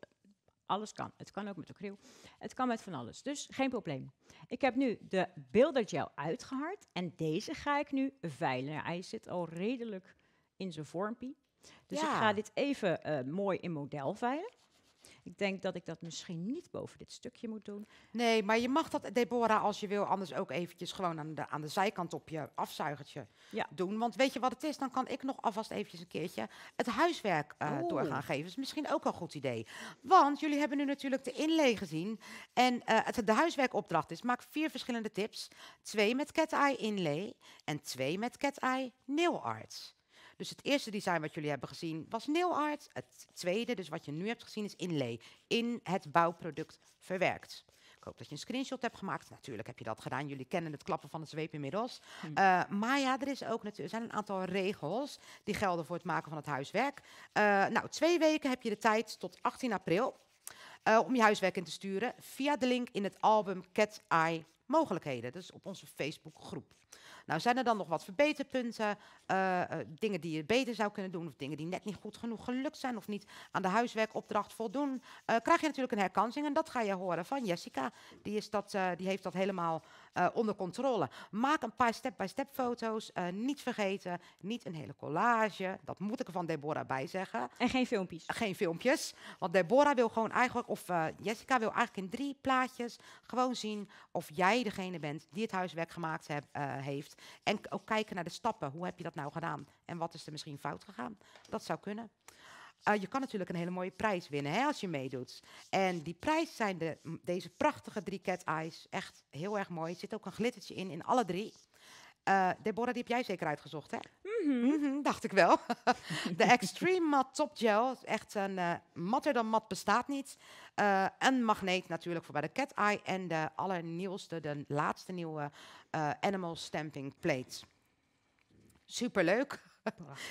Alles kan. Het kan ook met acryl. Het kan met van alles. Dus geen probleem. Ik heb nu de beeldergel uitgehard. En deze ga ik nu veilen. Hij zit al redelijk in zijn vormpie. Dus ik ga dit even eh, mooi in model veilen. Ik denk dat ik dat misschien niet boven dit stukje moet doen. Nee, maar je mag dat, Deborah, als je wil, anders ook eventjes gewoon aan de, aan de zijkant op je afzuigertje doen. Want weet je wat het is? Dan kan ik nog alvast eventjes een keertje het huiswerk uh, doorgaan geven. Dat is misschien ook een goed idee. Want jullie hebben nu natuurlijk de inlee gezien. En eh, de huiswerkopdracht is, maak vier verschillende tips. Twee met cat-eye inlay en twee met cat-eye nail dus het eerste design wat jullie hebben gezien was nail Het tweede, dus wat je nu hebt gezien, is inlay. In het bouwproduct verwerkt. Ik hoop dat je een screenshot hebt gemaakt. Natuurlijk heb je dat gedaan. Jullie kennen het klappen van de zweep inmiddels. Hm. Eh, maar ja, er, is ook natuurlijk, zijn een aantal regels die gelden voor het maken van het huiswerk. Eh, nou, twee weken heb je de tijd tot 18 april eh, om je huiswerk in te sturen via de link in het album Cat Eye Mogelijkheden. Dus op onze Facebookgroep. Nou, zijn er dan nog wat verbeterpunten? Eh, eh, dingen die je beter zou kunnen doen, of dingen die net niet goed genoeg gelukt zijn, of niet aan de huiswerkopdracht voldoen? Uh, krijg je natuurlijk een herkansing en dat ga je horen van Jessica. Die, is dat, die heeft dat helemaal eh, onder controle. Maak een paar step-by-step foto's. Uh, niet vergeten. Niet een hele collage. Dat moet ik er van Deborah bij zeggen. En geen filmpjes. Geen filmpjes. Want Deborah wil gewoon eigenlijk, of eh, Jessica wil eigenlijk in drie plaatjes gewoon zien of jij degene bent die het huiswerk gemaakt heeft. En ook kijken naar de stappen. Hoe heb je dat nou gedaan? En wat is er misschien fout gegaan? Dat zou kunnen. Eh, je kan natuurlijk een hele mooie prijs winnen hè, als je meedoet. En die prijs zijn de, deze prachtige drie cat eyes. Echt heel erg mooi. Er zit ook een glittertje in, in alle drie. Uh, Deborah, die heb jij zeker uitgezocht, hè? Mm dacht ik wel. <laughs> de Extreme Matte Top Gel. echt een eh, matter dan mat bestaat niet. Uh, een magneet natuurlijk voor bij de cat eye. En de allernieuwste, de laatste nieuwe Animal Stamping Plate. Superleuk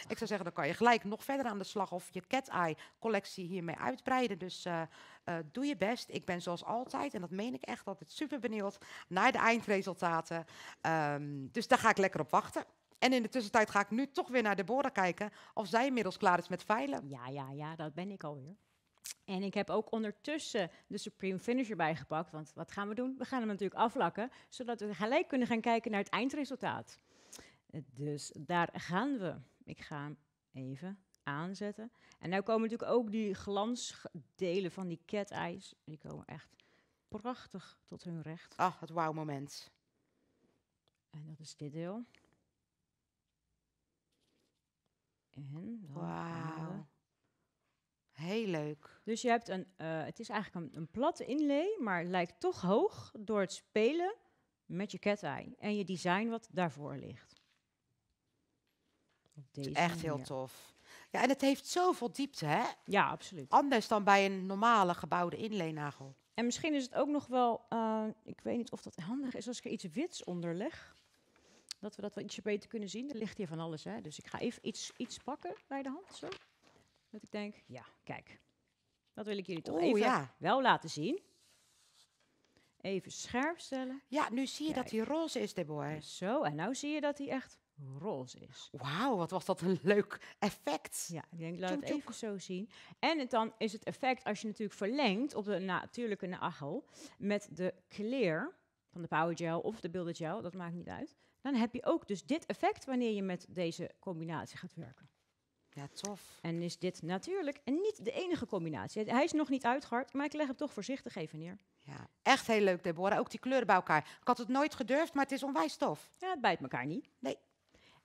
ik zou zeggen, dan kan je gelijk nog verder aan de slag of je cat-eye-collectie hiermee uitbreiden. Dus eh, eh, doe je best. Ik ben zoals altijd, en dat meen ik echt altijd, super benieuwd naar de eindresultaten. Ehm, dus daar ga ik lekker op wachten. En in de tussentijd ga ik nu toch weer naar Deborah kijken of zij inmiddels klaar is met veilen. Ja, ja, ja, dat ben ik alweer. En ik heb ook ondertussen de Supreme Finisher bijgepakt. Want wat gaan we doen? We gaan hem natuurlijk aflakken, zodat we gelijk kunnen gaan kijken naar het eindresultaat. Dus daar gaan we. Ik ga hem even aanzetten. En nu komen natuurlijk ook die glansdelen van die cat Die komen echt prachtig tot hun recht. Ah, het wauw moment. En dat is dit deel. En Wauw. Heel leuk. Dus je hebt een, eh, het is eigenlijk een, platte inlay, maar lijkt toch hoog door het spelen met je cat en je design wat daarvoor ligt. Echt heel tof. Ja, en het heeft zoveel diepte, hè? Ja, absoluut. Anders dan bij een normale gebouwde inleenagel. En misschien is het ook nog wel, eh, ik weet niet of dat handig is als ik er iets wits onder leg. Dat we dat wel ietsje beter kunnen zien. Er ligt hier van alles, hè? Dus ik ga even iets, iets pakken bij de hand, zo. Dat ik denk, ja, kijk. Dat wil ik jullie toch even wel laten zien. Even scherp stellen. Ja, nu zie je dat hij roze is, boy. Zo, en nou zie je dat hij echt roze is. Wauw, wat was dat een leuk effect. Ja, ik denk, laat het even zo zien. En dan is het effect, als je natuurlijk verlengt op de natuurlijke nagel, met de kleer van de Power Gel of de Builder Gel, dat maakt niet uit. Dan heb je ook dus dit effect wanneer je met deze combinatie gaat werken. Ja, tof. En is dit natuurlijk en niet de enige combinatie. Hij is nog niet uitgehard, maar ik leg hem toch voorzichtig even neer. Ja, echt heel leuk, Deborah. Ook die kleuren bij elkaar. Ik had het nooit gedurfd, maar het is onwijs tof. Ja, het bijt elkaar niet. Nee.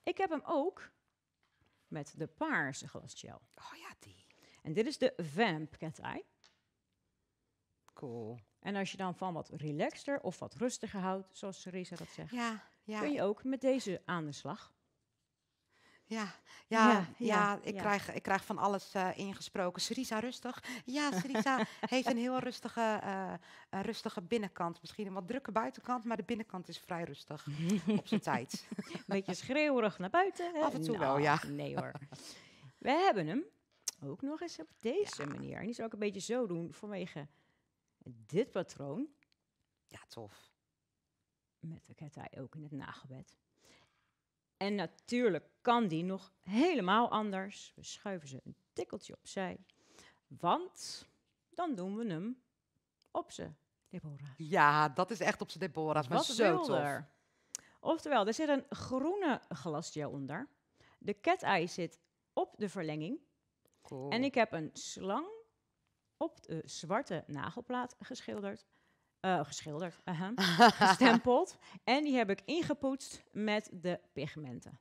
Ik heb hem ook met de paarse glasgel. Oh ja, die. En dit is de Vamp Cat Eye. Cool. En als je dan van wat relaxter of wat rustiger houdt, zoals Theresa dat zegt, ja, ja. kun je ook met deze aan de slag. Ja, ja, ja, ik, Krijg, ik krijg van alles eh, ingesproken. Sarisa, rustig. Ja, Sarisa <laughs> heeft een heel rustige, eh, rustige binnenkant. Misschien een wat drukke buitenkant, maar de binnenkant is vrij rustig <laughs> op zijn tijd. Beetje schreeuwerig naar buiten. Hè? Af en toe wel, nou, ja. Nee hoor. We hebben hem ook nog eens op deze manier. En die zou ik een beetje zo doen vanwege dit patroon. Ja, tof. Met de hij ook in het nagebed. En natuurlijk kan die nog helemaal anders. We schuiven ze een tikkeltje opzij. Want dan doen we hem op ze Deborah's. Ja, dat is echt op ze Deborah's. Maar Wat zo Tof. Oftewel, er zit een groene glasgel onder. De cat eye zit op de verlenging. Cool. En ik heb een slang op de zwarte nagelplaat geschilderd. Eh, geschilderd, <laughs> gestempeld. En die heb ik ingepoetst met de pigmenten.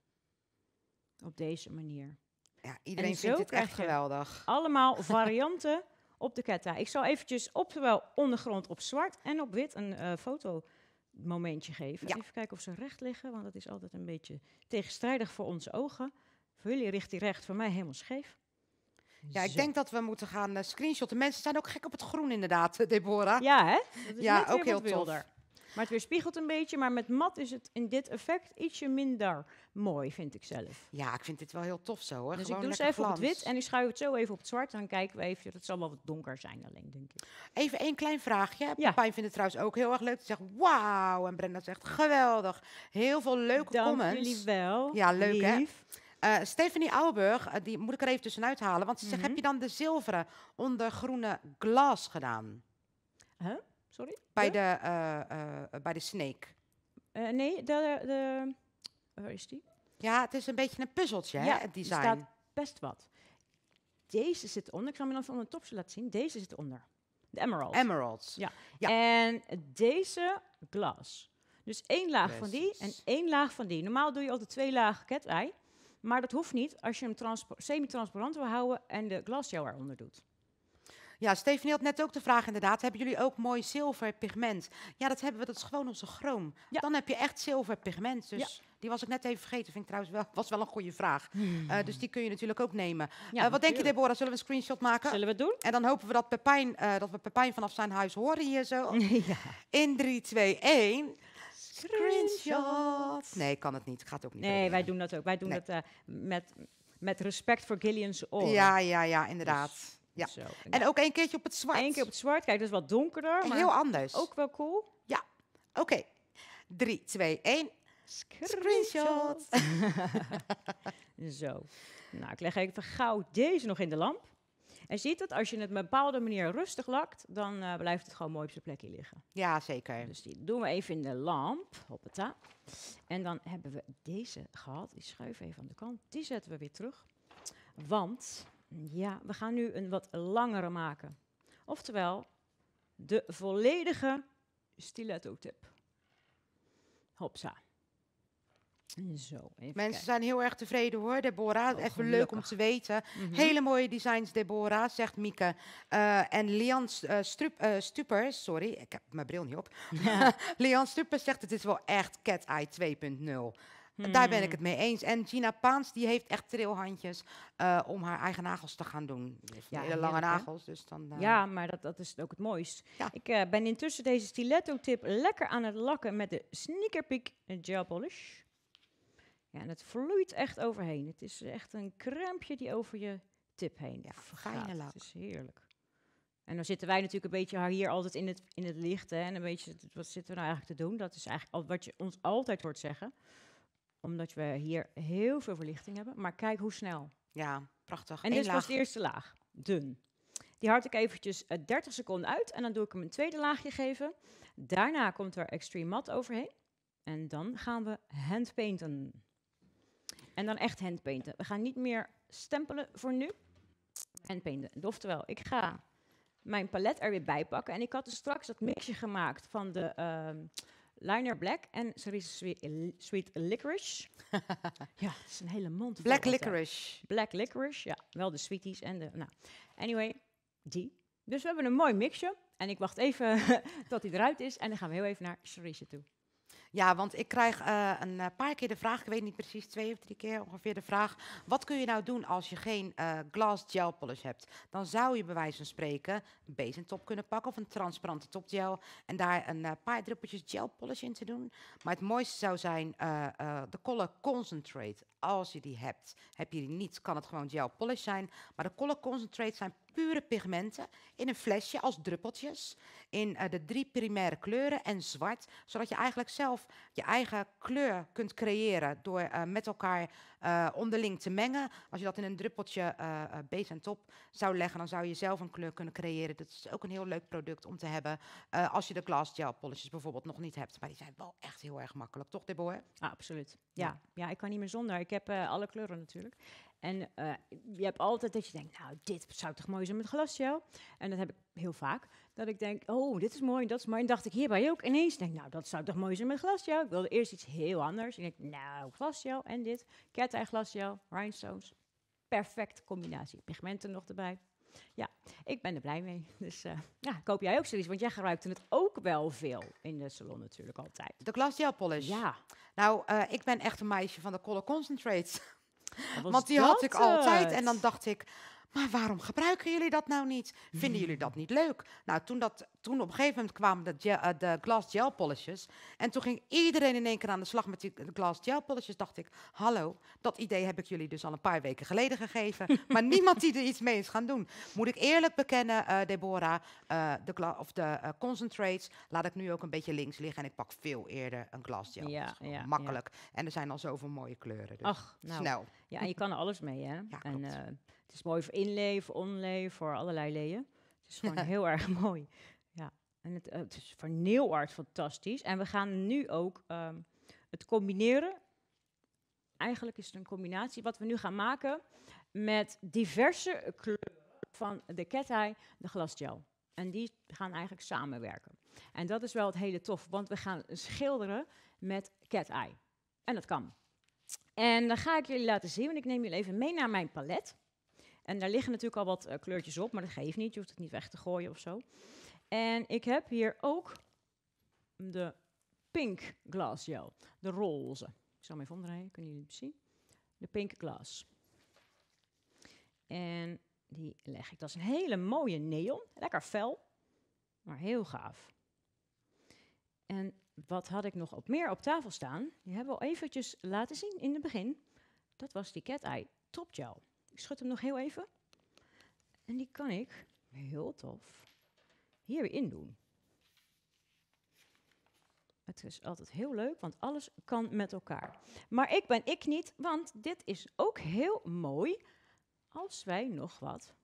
Op deze manier. Ja, iedereen vindt het echt geweldig. Allemaal <laughs> varianten op de ketta. Ik zal eventjes op zowel ondergrond op zwart en op wit een uh, eh, foto momentje geven. Even kijken of ze recht liggen, want dat is altijd een beetje tegenstrijdig voor onze ogen. Voor jullie richt die recht, voor mij helemaal scheef. Ja, ik denk dat we moeten gaan uh, screenshotten. Mensen zijn ook gek op het groen inderdaad, eh, Deborah. Ja, hè? ja, ook heel wilder. Tof. Maar het weerspiegelt een beetje, maar met mat is het in dit effect ietsje minder mooi, vind ik zelf. Ja, ik vind dit wel heel tof zo hoor. Dus ik doe ze even op het wit en ik schuif het zo even op het zwart. Dan kijken we even, het zal wel wat donker zijn alleen, denk ik. Even één klein vraagje. Ja. Pijn vindt het trouwens ook heel erg leuk. Ze zegt wauw en Brenda zegt geweldig. Heel veel leuke Dank comments. jullie wel. Ja, leuk hè? Eh, Stephanie Auberg, eh, die moet ik er even tussenuit halen. Want ze zegt, heb mhm. je dan de zilveren onder groene glas gedaan? Sorry? Bij de, eh, bij de snake. nee, de, de, Waar is die? Ja, het is een beetje een puzzeltje, hè, het design. er staat best wat. Deze zit onder. Ik zal hem dan van de topje laten zien. Deze zit onder. De emeralds. Emeralds. Ja. ja. En deze glas. Dus één laag van die en één laag van die. Normaal doe je altijd twee lagen ket maar dat hoeft niet als je hem semi-transparant wil houden en de glasjow eronder doet. Ja, Stefanie had net ook de vraag inderdaad. Hebben jullie ook mooi zilver pigment? Ja, dat hebben we. Dat is gewoon onze chroom. Ja. Dan heb je echt zilver pigment. Dus ja. die was ik net even vergeten. Vind ik trouwens wel, was wel een goede vraag. Hmm. Eh, dus die kun je natuurlijk ook nemen. Ja, eh, wat denk je Deborah? Zullen we een screenshot maken? Zullen we doen? En dan hopen we dat, Pepijn, eh, dat we Pepijn vanaf zijn huis horen hier zo. <laughs> ja. In 3, 2, 1... Screenshot. Nee, kan het niet. Gaat ook niet. Nee, wij doen dat ook. Wij doen dat eh, met, met respect voor Gillian's oor. Ja, ja, ja, inderdaad. Dus, ja. en, ook één keertje op het zwart. Eén keer op het zwart. Kijk, dat is wat donkerder. maar heel anders. Ook wel cool. Ja. Oké. Okay. 3, 2, 1. Screenshot. Zo. Nou, ik leg even gauw deze nog in de lamp. En ziet dat als je het op een bepaalde manier rustig lakt, dan eh, blijft het gewoon mooi op zijn plekje liggen. Ja, zeker. Dus die doen we even in de lamp. Hoppata. En dan hebben we deze gehad. Die schuif even aan de kant. Die zetten we weer terug. Want, ja, we gaan nu een wat langere maken. Oftewel, de volledige stiletto tip. Hopsa. Zo, Mensen zijn heel erg tevreden hoor, Deborah. Oh, even leuk om te weten. Mhm. Hele mooie designs, Deborah, zegt Mieke. Eh, en Lian uh, Strup, eh, Stuper, sorry, ik heb mijn bril niet op. Ja. <laughs> Lian Stuper zegt, het is wel echt Cat Eye 2.0. Daar ben ik hmm. het mee eens. En Gina Paans, die heeft echt trilhandjes om haar eigen nagels te gaan doen. hele lange nagels. Dus dan, Ja, maar dat, dat is ook het mooist. Ik uh, ben intussen deze stiletto tip lekker aan het lakken met de Sneaker Peak Gel Polish. Ja, en het vloeit echt overheen. Het is echt een krempje die over je tip heen ja, fijne lak. Het is heerlijk. En dan zitten wij natuurlijk een beetje hier altijd in het, in het licht. Hè, en een beetje, wat zitten we nou eigenlijk te doen? Dat is eigenlijk wat je ons altijd hoort zeggen. Omdat we hier heel veel verlichting hebben. Maar kijk hoe snel. Ja, prachtig. En dit was de eerste laag. Dun. Die hard ik eventjes 30 eh, seconden uit. En dan doe ik hem een tweede laagje geven. Daarna komt er Extreme Mat overheen. En dan gaan we handpainten. En dan echt handpainten. We gaan niet meer stempelen voor nu. Handpainten. Oftewel, ik ga mijn palet er weer bij pakken. En ik had dus straks dat mixje gemaakt van de ehm, Liner Black en Cerise Sweet, Licorice. <laughs> ja, het is een hele mond. Black eh, Licorice. Black Licorice, ja. Wel de sweeties en de... Nou, anyway, die. Dus we hebben een mooi mixje. En ik wacht even <laughs> tot hij eruit is. En dan gaan we heel even naar Cerise toe. Ja, want ik krijg eh, een eh, paar keer de vraag, ik weet niet precies, twee of drie keer ongeveer de vraag. Wat kun je nou doen als je geen uh, glass gel polish hebt? Dan zou je bij wijze van spreken een top kunnen pakken of een transparante topgel. En daar een paar druppeltjes gel polish in te doen. Maar het mooiste zou zijn de color concentrate als je die hebt. Heb je die niet, kan het gewoon gel polish zijn. Maar de color concentrate zijn pure pigmenten in een flesje als druppeltjes. In eh, de drie primaire kleuren en zwart. Zodat je eigenlijk zelf je eigen kleur kunt creëren door eh, met elkaar uh, onderling te mengen. Als je dat in een druppeltje uh, en top zou leggen, dan zou je zelf een kleur kunnen creëren. Dat is ook een heel leuk product om te hebben. als je de glass gel polishes bijvoorbeeld nog niet hebt. Maar die zijn wel echt heel erg makkelijk, toch Deborah? Ah, absoluut. Ja. ja. Ja. ik kan niet meer zonder. Ik heb alle kleuren natuurlijk. En eh, je hebt altijd dat je denkt, nou, dit zou toch mooi zijn met glasgel? En dat heb ik heel vaak. Dat ik denk, oh, dit is mooi, dat is mooi. En dacht ik hierbij ook ineens, denk, nou, dat zou toch mooi zijn met glasgel? Ik wilde eerst iets heel anders. En ik denk, nou, glasgel en dit. Cat eye glasgel, rhinestones. Perfect combinatie. Pigmenten nog erbij. Ja, ik ben er blij mee. Dus eh, ja, koop jij ook zoiets? Want jij gebruikte het ook wel veel in de salon natuurlijk altijd. De glasgel polish? Ja. Nou, eh, ik ben echt een meisje van de color concentrates. <laughs> Want die had ik altijd. En dan dacht ik, maar waarom gebruiken jullie dat nou niet? Vinden jullie dat niet leuk? Nou, toen, dat, toen op een gegeven moment kwamen eh, de, glass gel polishes. En toen ging iedereen in één keer aan de slag met die glass gel polishes. Dacht ik, hallo, dat idee heb ik jullie dus al een paar weken geleden gegeven. <laughs> maar niemand die er iets mee is gaan doen. Moet ik eerlijk bekennen, eh, Deborah, eh, de, of de concentrates laat ik nu ook een beetje links liggen. En ik pak veel eerder een glass gel. Ja, makkelijk. En er zijn al zoveel mooie kleuren. Dus Ach, nou, snel. Ja, en je kan er alles mee, hè? Ja, en, het is mooi voor inleven, voor voor allerlei leeën. Het is gewoon heel erg <laughs> mooi. Ja. En het, eh, is voor nailart fantastisch. En we gaan nu ook ehm, het combineren. Eigenlijk is het een combinatie wat we nu gaan maken met diverse kleuren van de ketai, eye, de glasgel. En die gaan eigenlijk samenwerken. En dat is wel het hele tof, want we gaan schilderen met ketai. eye. En dat kan. En dan ga ik jullie laten zien, want ik neem jullie even mee naar mijn palet. En daar liggen natuurlijk al wat eh, kleurtjes op, maar dat geeft niet. Je hoeft het niet weg te gooien of zo. En ik heb hier ook de pink glass gel, de roze. Ik zal hem even omdraaien, kunnen jullie het zien? De pink glas. En die leg ik. Dat is een hele mooie neon, lekker fel, maar heel gaaf. En wat had ik nog op meer op tafel staan? Die hebben we al eventjes laten zien in het begin. Dat was die cat eye top gel. Ik schud hem nog heel even. En die kan ik, heel tof, hier weer Het is altijd heel leuk, want alles kan met elkaar. Maar ik ben ik niet, want dit is ook heel mooi als wij nog wat.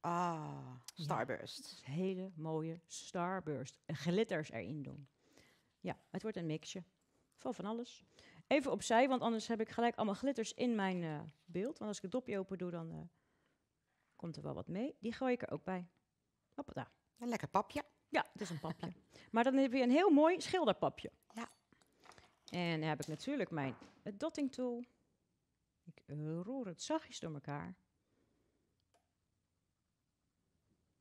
Ah, starburst. hele mooie starburst. Glitters erin doen. Ja, het wordt een mixje van van alles. Even opzij, want anders heb ik gelijk allemaal glitters in mijn eh, beeld. Want als ik het dopje open doe, dan eh, komt er wel wat mee. Die gooi ik er ook bij. Hoppada. Een lekker papje. Ja, het is een papje. <laughs> maar dan heb je een heel mooi schilderpapje. Ja. En dan heb ik natuurlijk mijn eh, dotting tool. Ik roer het zachtjes door elkaar.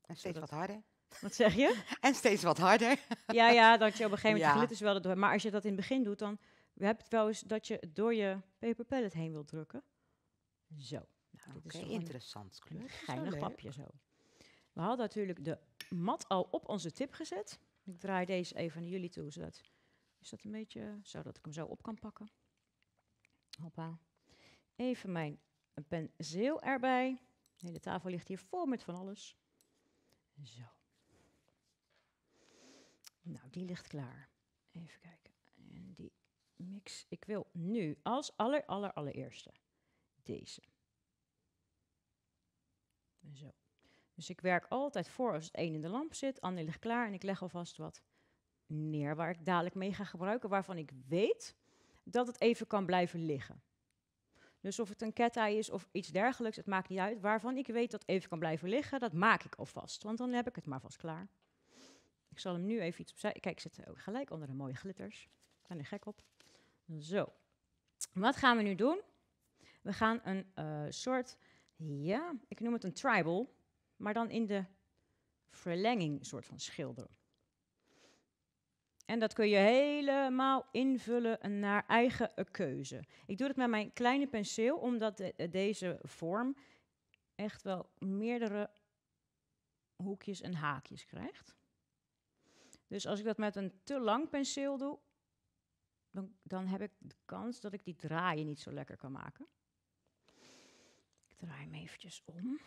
En steeds wat harder. Wat zeg je? <laughs> en steeds wat harder. ja, ja, dat je op een gegeven moment ja. glitters wel... erdoor. Maar als je dat in het begin doet, dan we hebben het wel eens dat je door je paper pallet heen wilt drukken. Zo. Nou, dit okay, interessant kleur. geinig papje zo. We hadden natuurlijk de mat al op onze tip gezet. Ik draai deze even naar jullie toe, zodat is dat een beetje zodat ik hem zo op kan pakken. Hoppa. Even mijn penseel erbij. De hele tafel ligt hier vol met van alles. Zo. Nou, die ligt klaar. Even kijken. En die mix. Ik wil nu als aller, allereerste deze. zo. Dus ik werk altijd voor als het een in de lamp zit. Ander ligt klaar en ik leg alvast wat neer waar ik dadelijk mee ga gebruiken. Waarvan ik weet dat het even kan blijven liggen. Dus of het een cat is of iets dergelijks, het maakt niet uit. Waarvan ik weet dat even kan blijven liggen, dat maak ik alvast. Want dan heb ik het maar vast klaar. Ik zal hem nu even iets opzij... Kijk, ik zit gelijk onder de mooie glitters. Ik ben er gek op. Zo. Wat gaan we nu doen? We gaan een eh, soort, ja, ik noem het een tribal, maar dan in de verlenging soort van schilderen. En dat kun je helemaal invullen naar eigen keuze. Ik doe het met mijn kleine penseel, omdat eh, deze vorm echt wel meerdere hoekjes en haakjes krijgt. Dus als ik dat met een te lang penseel doe, dan, dan heb ik de kans dat ik die draaien niet zo lekker kan maken. Ik draai hem eventjes om.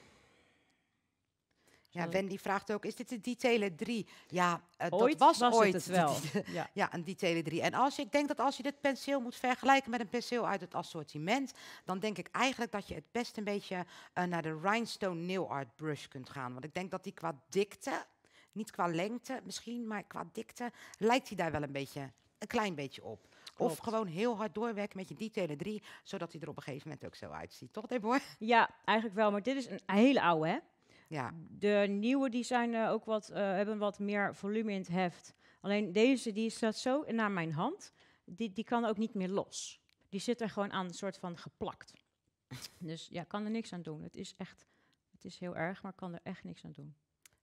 Ja, Wendy vraagt ook, is dit een Detailer 3? Ja, eh, ooit dat was, ooit. Het wel. E <laughs> ja. een Detailer 3. En als ik denk dat als je dit penseel moet vergelijken met een penseel uit het assortiment, dan denk ik eigenlijk dat je het best een beetje eh, naar de Rhinestone Nail Art Brush kunt gaan. Want ik denk dat die qua dikte, niet qua lengte misschien, maar qua dikte, lijkt hij daar wel een beetje, een klein beetje op. Of gewoon heel hard doorwerken met je die drie, zodat hij er op een gegeven moment ook zo uitziet. Toch, Deborah? <laughs> Ja, eigenlijk wel. Maar dit is een hele oude, hè? Ja. De nieuwe die zijn ook wat, eh, hebben wat meer volume in het heft. Alleen deze die staat zo naar mijn hand. Die, die kan ook niet meer los. Die zit er gewoon aan een soort van geplakt. <laughs> dus ja, kan er niks aan doen. Het is echt, het is heel erg, maar kan er echt niks aan doen.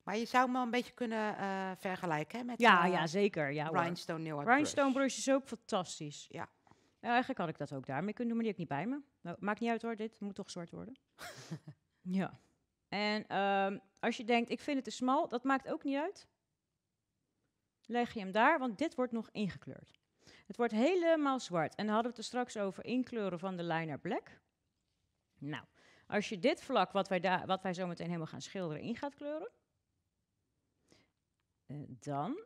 Maar je zou hem al een beetje kunnen eh, vergelijken hè, met ja, eh, ja, zeker. Ja, Rhinestone Nail Rhinestone brush. is ook fantastisch. Ja. Nou, eigenlijk had ik dat ook daarmee kunnen doen, maar die heb ik niet bij me. Nou, maakt niet uit hoor, dit moet toch zwart worden. <laughs> ja. En ehm, als je denkt, ik vind het te smal, dat maakt ook niet uit. Leg je hem daar, want dit wordt nog ingekleurd. Het wordt helemaal zwart. En dan hadden we het er straks over inkleuren van de liner black. Nou, als je dit vlak, wat wij, daar, wat wij zo meteen helemaal gaan schilderen, in gaat kleuren eh, dan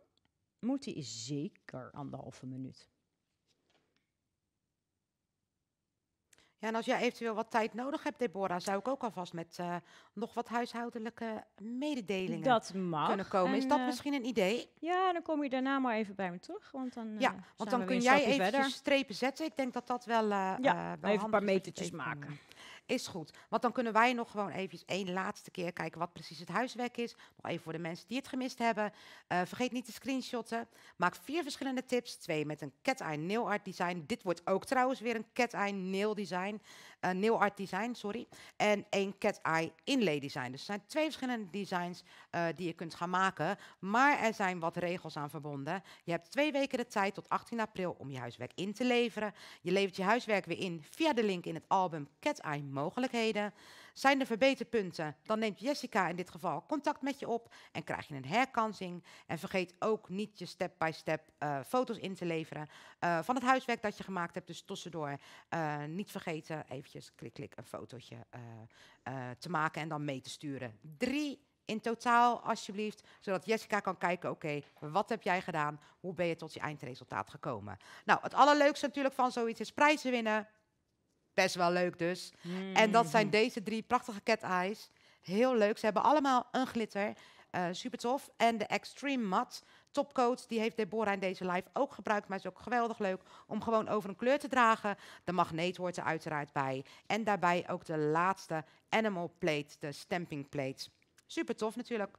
moet hij zeker anderhalve minuut. Ja, en als jij eventueel wat tijd nodig hebt, Deborah, zou ik ook alvast met uh, nog wat huishoudelijke mededelingen dat mag. kunnen komen. En, Is dat eh, misschien een idee? Ja, dan kom je daarna maar even bij me terug. Want dan, ja, want dan kun jij even strepen zetten. Ik denk dat dat wel. ja, even een paar metertjes maken is goed. Want dan kunnen wij nog gewoon even één laatste keer kijken wat precies het huiswerk is. Nog even voor de mensen die het gemist hebben. Eh, vergeet niet te screenshotten. Maak vier verschillende tips. Twee met een cat-eye nail art design. Dit wordt ook trouwens weer een cat-eye nail design uh, eh, nail art design, sorry. En een cat eye inlay design. Dus er zijn twee verschillende designs eh, die je kunt gaan maken. Maar er zijn wat regels aan verbonden. Je hebt twee weken de tijd tot 18 april om je huiswerk in te leveren. Je levert je huiswerk weer in via de link in het album Cat Eye Mogelijkheden. Zijn er verbeterpunten? Dan neemt Jessica in dit geval contact met je op en krijg je een herkansing. En vergeet ook niet je step-by-step eh, foto's in te leveren eh, van het huiswerk dat je gemaakt hebt. Dus tussendoor uh, niet vergeten eventjes klik-klik een fotootje te maken en dan mee te sturen. Drie in totaal alsjeblieft, zodat Jessica kan kijken, oké, wat heb jij gedaan? Hoe ben je tot je eindresultaat gekomen? Nou, het allerleukste natuurlijk van zoiets is prijzen winnen. Best wel leuk dus. En dat zijn hmm. deze drie prachtige cat eyes. Heel leuk. Ze hebben allemaal een glitter. Eh, super tof. En de Extreme Matte topcoat, die heeft Deborah in deze live ook gebruikt. Maar is ook geweldig leuk om gewoon over een kleur te dragen. De magneet hoort er uiteraard bij. En daarbij ook de laatste animal plate, de stamping plate. Super tof natuurlijk.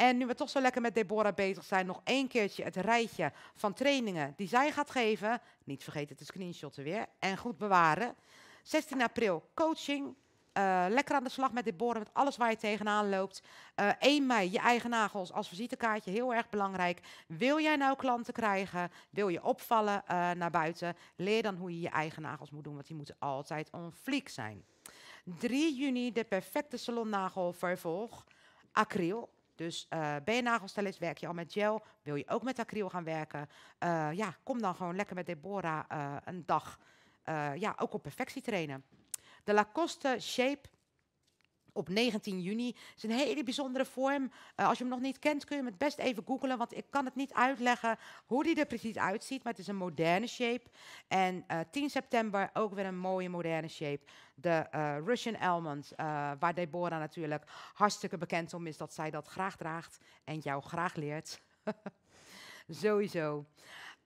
En nu we toch zo lekker met Deborah bezig zijn, nog één keertje het rijtje van trainingen die zij gaat geven. Niet vergeten te screenshotten weer en goed bewaren. 16 april coaching. Eh, lekker aan de slag met Deborah, met alles waar je tegenaan loopt. 1 eh, mei, je eigen nagels als visitekaartje, heel erg belangrijk. Wil jij nou klanten krijgen? Wil je opvallen eh, naar buiten? Leer dan hoe je je eigen nagels moet doen, want die moeten altijd on fleek zijn. 3 juni, de perfecte salonnagel vervolg. Acryl, dus eh, ben je nagelstylist, werk je al met gel, wil je ook met acryl gaan werken? Eh, ja, kom dan gewoon lekker met Deborah eh, een dag. ja, ook op perfectie trainen. De Lacoste Shape op 19 juni. Het is een hele bijzondere vorm. Eh, als je hem nog niet kent, kun je hem het best even googlen. Want ik kan het niet uitleggen hoe die er precies uitziet. Maar het is een moderne shape. En 10 eh, september ook weer een mooie moderne shape. De eh, Russian Almond, waar Deborah natuurlijk hartstikke bekend om is dat zij dat graag draagt en jou graag leert. <laughs> Sowieso.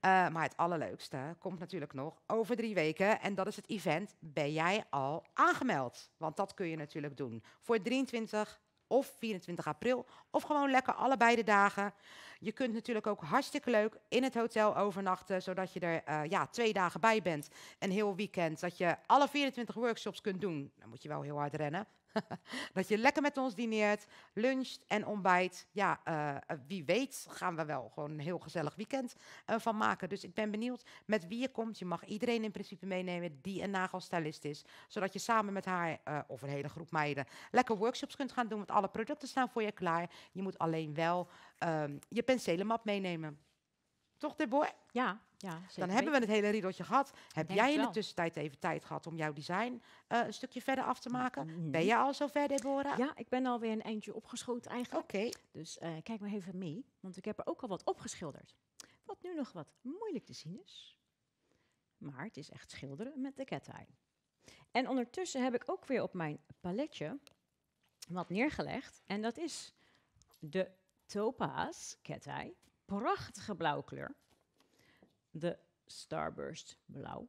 Eh, maar het allerleukste komt natuurlijk nog over drie weken. En dat is het event Ben jij al aangemeld? Want dat kun je natuurlijk doen. Voor 23 of 24 april. Of gewoon lekker allebei de dagen. Je kunt natuurlijk ook hartstikke leuk in het hotel overnachten. Zodat je er eh, ja, twee dagen bij bent. Een heel weekend. Dat je alle 24 workshops kunt doen. Dan moet je wel heel hard rennen. <laughs> dat je lekker met ons dineert, luncht en ontbijt. Ja, eh, eh, wie weet gaan we wel gewoon een heel gezellig weekend uh, van maken. Dus ik ben benieuwd met wie je komt. Je mag iedereen in principe meenemen die een nagelstylist is. Zodat je samen met haar of een hele groep meiden lekker workshops kunt gaan doen. Want alle producten staan voor je klaar. Je moet alleen wel ehm, je penselenmap meenemen. Toch, Deborah? Ja, ja zeker. Dan hebben we het hele riedeltje gehad. Heb jij in de tussentijd even tijd gehad om jouw design eh, een stukje verder af te nou, maken? Mm-hmm. Ben je al zover, Deborah? Ja, ik ben alweer een eindje opgeschoten eigenlijk. Oké. Dus eh, kijk maar even mee, want ik heb er ook al wat opgeschilderd. Wat nu nog wat moeilijk te zien is. Maar het is echt schilderen met de cat eye. En ondertussen heb ik ook weer op mijn paletje wat neergelegd. En dat is de Topaz Cat prachtige blauwe kleur. De Starburst blauw.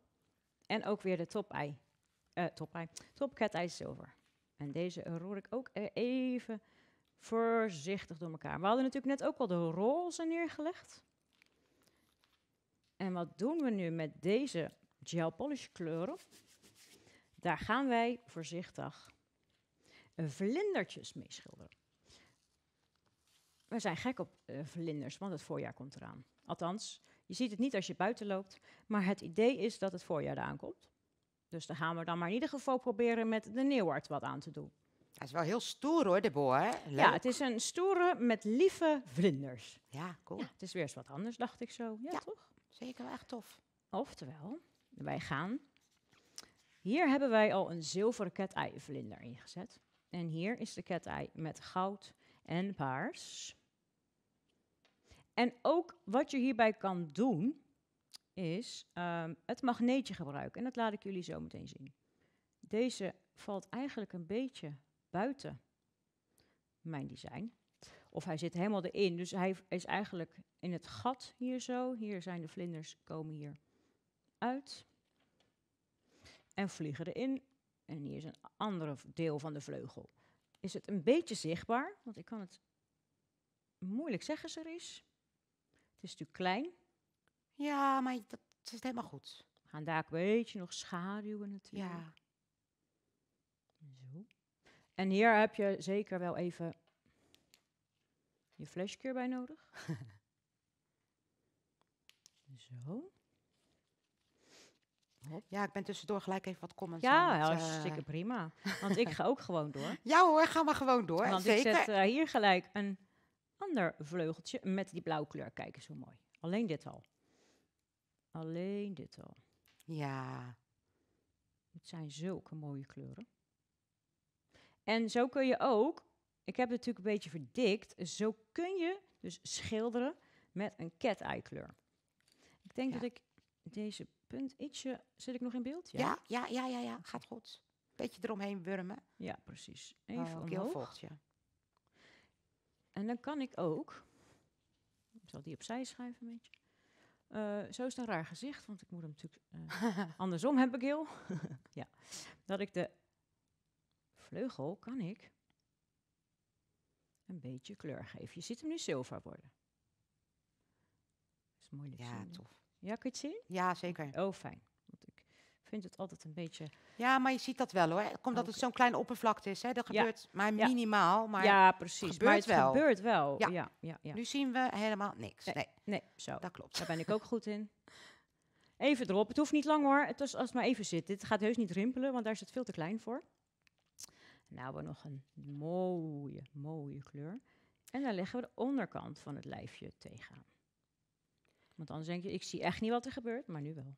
En ook weer de top-ei. Uh, eh, top-ei. topcat eye zilver. En deze roer ik ook even voorzichtig door elkaar. We hadden natuurlijk net ook al de roze neergelegd. En wat doen we nu met deze gel polish kleuren? Daar gaan wij voorzichtig vlindertjes mee schilderen we zijn gek op eh, vlinders, want het voorjaar komt eraan. Althans, je ziet het niet als je buiten loopt, maar het idee is dat het voorjaar eraan komt. Dus dan gaan we dan maar in ieder geval proberen met de neeuwart wat aan te doen. Hij is wel heel stoer hoor, de boer. Ja, het is een stoere met lieve vlinders. Ja, cool. het is weer eens wat anders, dacht ik zo. Ja, toch? Zeker wel echt tof. Oftewel, wij gaan. Hier hebben wij al een zilveren ketei vlinder ingezet. En hier is de ketei met goud en paars. En ook wat je hierbij kan doen, is ehm, het magneetje gebruiken. En dat laat ik jullie zo meteen zien. Deze valt eigenlijk een beetje buiten mijn design. Of hij zit helemaal erin. Dus hij is eigenlijk in het gat hier zo. Hier zijn de vlinders, komen hier uit. En vliegen erin. En hier is een ander deel van de vleugel. Is het een beetje zichtbaar? Want ik kan het moeilijk zeggen, ze is is natuurlijk klein. Ja, maar dat is helemaal goed. We gaan daar een beetje nog schaduwen natuurlijk. Ja. Zo. En hier heb je zeker wel even je flashkeer bij nodig. <laughs> Zo. Ja, ik ben tussendoor gelijk even wat comments ja, dat eh, hartstikke prima. Want ik ga ook gewoon door. <laughs> Ja hoor, ga maar gewoon door. Want Zeker. ik zet eh, hier gelijk een ander vleugeltje met die blauwe kleur. Kijk eens hoe mooi. Alleen dit al. Alleen dit al. Ja. Het zijn zulke mooie kleuren. En zo kun je ook, ik heb het natuurlijk een beetje verdikt, zo kun je dus schilderen met een cat-eye kleur. Ik denk dat ik deze punt ietsje, zit ik nog in beeld? Ja, ja, ja, ja, ja, gaat goed. Beetje eromheen wurmen. Ja, precies. Oh, Even oh, omhoog. ja. En dan kan ik ook, ik zal die opzij schuiven een beetje. Eh, zo is het een raar gezicht, want ik moet hem natuurlijk eh, <laughs> andersom heb ik heel. <laughs> ja, dat ik de vleugel kan ik een beetje kleur geven. Je ziet hem nu zilver worden. Dat is mooi Ja, zien, tof. Ja, kun je het zien? Ja, zeker. Oh, fijn vind het altijd een beetje... Ja, maar je ziet dat wel hoor. Komt dat het zo'n klein oppervlakte is. Hè? Dat gebeurt maar minimaal. Maar ja, precies. Gebeurt maar het gebeurt wel. Ja. ja. Nu zien we helemaal niks. Nee. nee. zo. Dat klopt. Daar ben ik ook goed in. Even erop. Het hoeft niet lang hoor. Het is, als het maar even zit. Dit gaat heus niet rimpelen, want daar is het veel te klein voor. Nou, we nog een mooie, mooie kleur. En dan leggen we de onderkant van het lijfje tegenaan. Want anders denk je, ik zie echt niet wat er gebeurt, maar nu wel.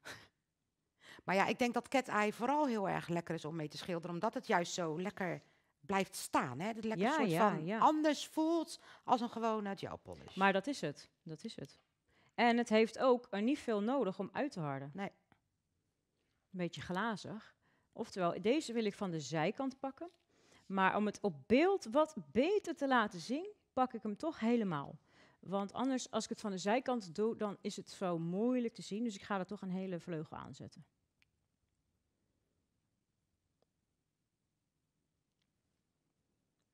Maar ja, ik denk dat cat eye vooral heel erg lekker is om mee te schilderen, omdat het juist zo lekker blijft staan. Hè? Dat het lekker ja, soort ja, van ja. anders voelt als een gewone gel polish. Maar dat is het. Dat is het. En het heeft ook er eh, niet veel nodig om uit te harden. Nee. Een beetje glazig. Oftewel, deze wil ik van de zijkant pakken. Maar om het op beeld wat beter te laten zien, pak ik hem toch helemaal. Want anders, als ik het van de zijkant doe, dan is het zo moeilijk te zien. Dus ik ga er toch een hele vleugel aan zetten.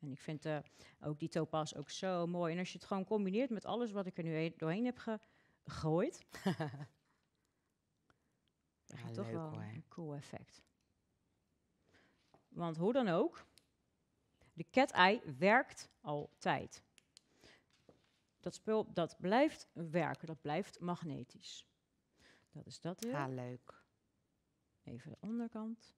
En ik vind eh, ook die topas ook zo mooi. En als je het gewoon combineert met alles wat ik er nu doorheen heb gegooid. <laughs> ja, ja, toch wel een cool effect. Want hoe dan ook, de cat-eye werkt altijd. Dat spul dat blijft werken, dat blijft magnetisch. Dat is dat Ja, leuk. Even de onderkant.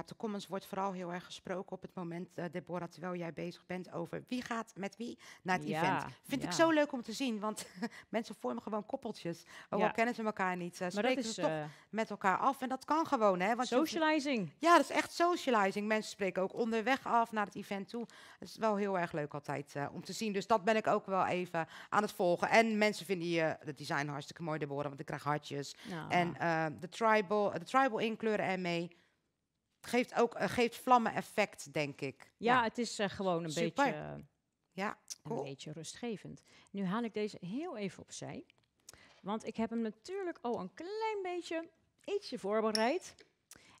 op de comments wordt vooral heel erg gesproken op het moment, eh, Deborah, terwijl jij bezig bent over wie gaat met wie naar het ja, event. Vind ik zo leuk om te zien, want <laughs> mensen vormen gewoon koppeltjes. Ook al kennen ze elkaar niet, uh, maar dat is, toch eh, met elkaar af. En dat kan gewoon, hè? Want socializing. ja, dat is echt socializing. Mensen spreken ook onderweg af naar het event toe. Dat is wel heel erg leuk altijd om te zien. Dus dat ben ik ook wel even aan het volgen. En mensen vinden je het design hartstikke mooi, Deborah, want ik krijg hartjes. Nou. En de tribal, de tribal inkleuren ermee. mee Geeft ook eh, geeft vlammen effect, denk ik. Ja, het is eh, gewoon een beetje. Eh, ja, Een beetje rustgevend. Nu haal ik deze heel even opzij. Want ik heb hem natuurlijk al een klein beetje ietsje voorbereid.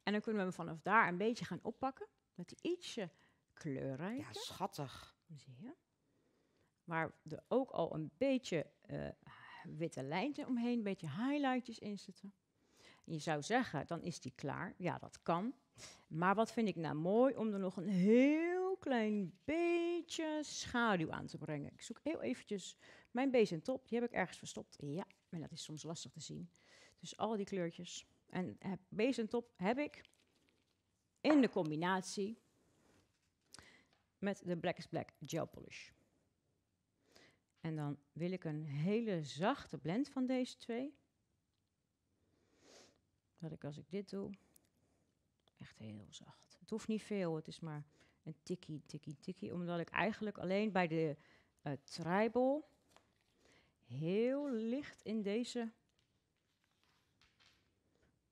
En dan kunnen we hem vanaf daar een beetje gaan oppakken. Met die ietsje kleurrijk. Ja, schattig. Zie je? Waar er ook al een beetje witte lijntjes omheen, een beetje highlightjes in zitten. En je zou zeggen, dan is die klaar. Ja, dat kan. Maar wat vind ik nou mooi om er nog een heel klein beetje schaduw aan te brengen. Ik zoek heel eventjes mijn bees en top. Die heb ik ergens verstopt. Ja, maar dat is soms lastig te zien. Dus al die kleurtjes. En eh, bees en top heb ik in de combinatie met de Black is Black Gel Polish. En dan wil ik een hele zachte blend van deze twee. Dat ik als ik dit doe, Echt heel zacht. Het hoeft niet veel, het is maar een tikkie, tikkie, tikkie. Omdat ik eigenlijk alleen bij de uh, eh, tribal heel licht in deze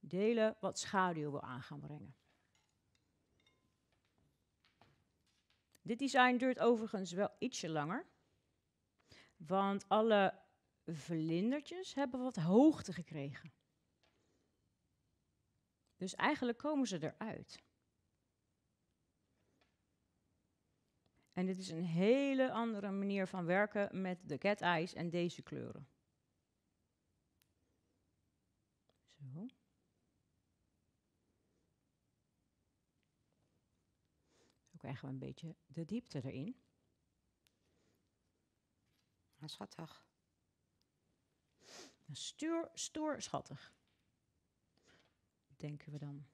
delen wat schaduw wil aan gaan brengen. Dit design duurt overigens wel ietsje langer. Want alle vlindertjes hebben wat hoogte gekregen. Dus eigenlijk komen ze eruit. En dit is een hele andere manier van werken met de cat eyes en deze kleuren. Zo. Zo krijgen we een beetje de diepte erin. Schattig. Stuur, stoer, schattig denken we dan.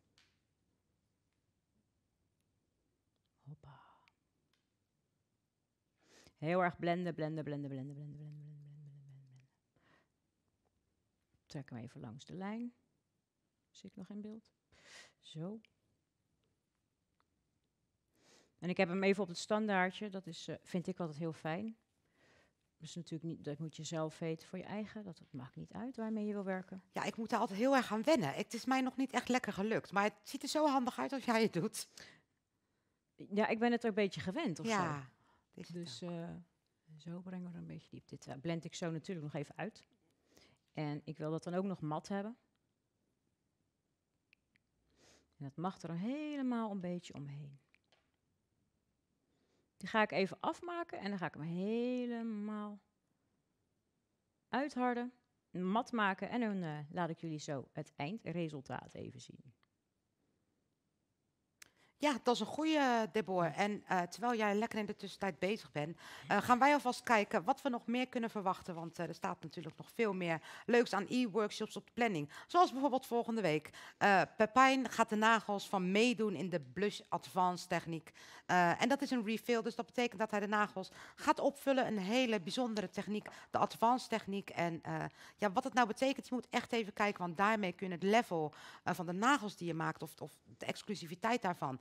Hoppa. Heel erg blenden, blenden, blenden, blenden, blenden, blenden, blenden, blenden, blenden, blenden. Trekken we even langs de lijn. Zie ik nog in beeld? Zo. En ik heb hem even op het standaardje. Dat is, eh, vind ik altijd heel fijn natuurlijk niet, dat moet je zelf weten voor je eigen. Dat maakt niet uit waarmee je wil werken. Ja, ik moet daar altijd heel erg aan wennen. Het is mij nog niet echt lekker gelukt. Maar het ziet er zo handig uit als jij het doet. Ja, ik ben het er een beetje gewend of ja, zo. dus eh, zo brengen we er een beetje diep. Dit uh, blend ik zo natuurlijk nog even uit. En ik wil dat dan ook nog mat hebben. En dat mag er helemaal een beetje omheen. Die ga ik even afmaken en dan ga ik hem helemaal uitharden, mat maken en dan eh, laat ik jullie zo het eindresultaat even zien. Ja, dat is een goede, Deborah. En eh, terwijl jij lekker in de tussentijd bezig bent, eh, gaan wij alvast kijken wat we nog meer kunnen verwachten. Want eh, er staat natuurlijk nog veel meer leuks aan e-workshops op de planning. Zoals bijvoorbeeld volgende week. Pepijn gaat de nagels van meedoen in de Blush Advanced techniek. en dat is een refill, dus dat betekent dat hij de nagels gaat opvullen. Een hele bijzondere techniek, de Advanced techniek. En ja, wat het nou betekent, je moet echt even kijken. Want daarmee kun je het level van de nagels die je maakt, of, of de exclusiviteit daarvan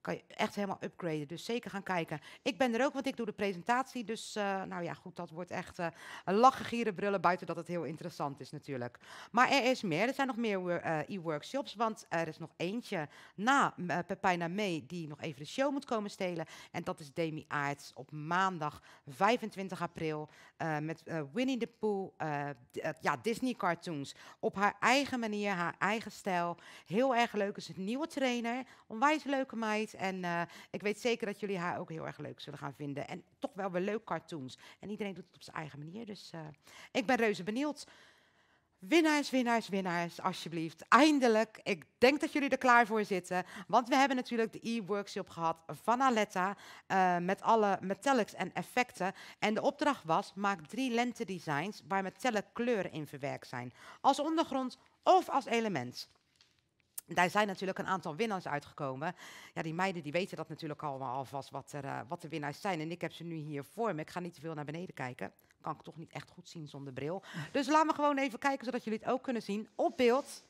kan je echt helemaal upgraden. Dus zeker gaan kijken. Ik ben er ook, want ik doe de presentatie. Dus eh, nou ja, goed, dat wordt echt uh, eh, een lachen, brullen. Buiten dat het heel interessant is natuurlijk. Maar er is meer. Er zijn nog meer eh, e-workshops. Want er is nog eentje na uh, naar Mee. die nog even de show moet komen stelen. En dat is Demi Aarts op maandag 25 april. met Winnie the Pooh, ja, Disney cartoons. Op haar eigen manier, haar eigen stijl. Heel erg leuk. Is het nieuwe trainer. Onwijs leuke meid. En eh, ik weet zeker dat jullie haar ook heel erg leuk zullen gaan vinden. En toch wel weer leuk cartoons. En iedereen doet het op zijn eigen manier. Dus eh, ik ben reuze benieuwd. Winnaars, winnaars, winnaars, alsjeblieft. Eindelijk. Ik denk dat jullie er klaar voor zitten. Want we hebben natuurlijk de e-workshop gehad van Aletta. Eh, met alle metallics en effecten. En de opdracht was: maak drie lente designs waar metallic kleuren in verwerkt zijn. Als ondergrond of als element. Daar zijn natuurlijk een aantal winnaars uitgekomen. Ja, die meiden die weten dat natuurlijk allemaal alvast wat, er, eh, wat de winnaars zijn. En ik heb ze nu hier voor me. Ik ga niet te veel naar beneden kijken. Kan ik toch niet echt goed zien zonder bril. Dus laten we gewoon even kijken, zodat jullie het ook kunnen zien op beeld.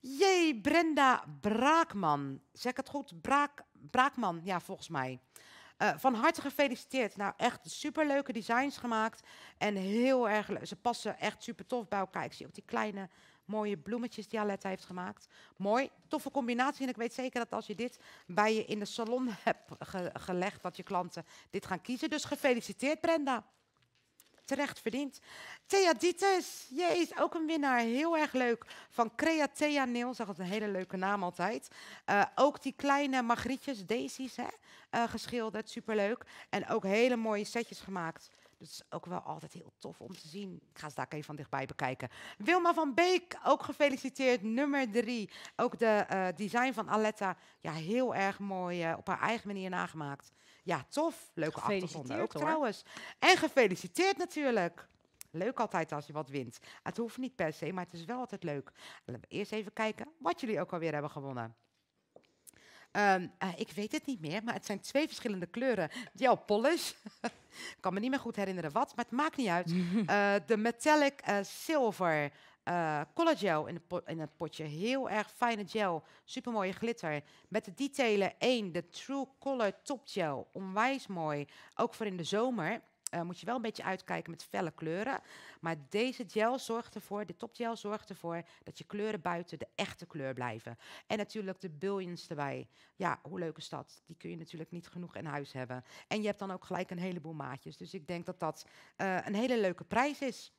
Jee, Brenda Braakman. Zeg ik het goed? Braak, Braakman, ja, volgens mij. Eh, van harte gefeliciteerd. Nou, echt superleuke designs gemaakt. En heel erg leuk. Ze passen echt super tof bij elkaar. Ik zie ook die kleine mooie bloemetjes die Aletta heeft gemaakt. Mooi, toffe combinatie. En ik weet zeker dat als je dit bij je in de salon hebt gelegd, dat je klanten dit gaan kiezen. Dus gefeliciteerd Brenda. Terecht verdiend. Thea Dietes, is ook een winnaar. Heel erg leuk. Van Thea Neil, zag het een hele leuke naam altijd. Eh, ook die kleine magrietjes, daisy's, hè, eh, geschilderd. Superleuk. En ook hele mooie setjes gemaakt. Dat is ook wel altijd heel tof om te zien. Ik ga ze daar even van dichtbij bekijken. Wilma van Beek, ook gefeliciteerd. Nummer drie. Ook de eh, design van Aletta. Ja, heel erg mooi eh, op haar eigen manier nagemaakt. Ja, tof. Leuke achtergronden. ook trouwens. En gefeliciteerd natuurlijk. Leuk altijd als je wat wint. Het hoeft niet per se, maar het is wel altijd leuk. Laten we eerst even kijken wat jullie ook alweer hebben gewonnen. Ehm, eh, ik weet het niet meer, maar het zijn twee verschillende kleuren. Gel polish <laughs> ik kan me niet meer goed herinneren wat, maar het maakt niet uit. <laughs> Eh, de metallic eh, silver uh, gel in, in, het potje. Heel erg fijne gel. Super mooie glitter. Met de detailen 1, de True Color Top Gel. Onwijs mooi. Ook voor in de zomer. Uh, moet je wel een beetje uitkijken met felle kleuren. Maar deze gel zorgt ervoor, dit topgel zorgt ervoor dat je kleuren buiten de echte kleur blijven. En natuurlijk de billions erbij. Ja, hoe leuk is dat? Die kun je natuurlijk niet genoeg in huis hebben. En je hebt dan ook gelijk een heleboel maatjes. Dus ik denk dat dat eh, een hele leuke prijs is.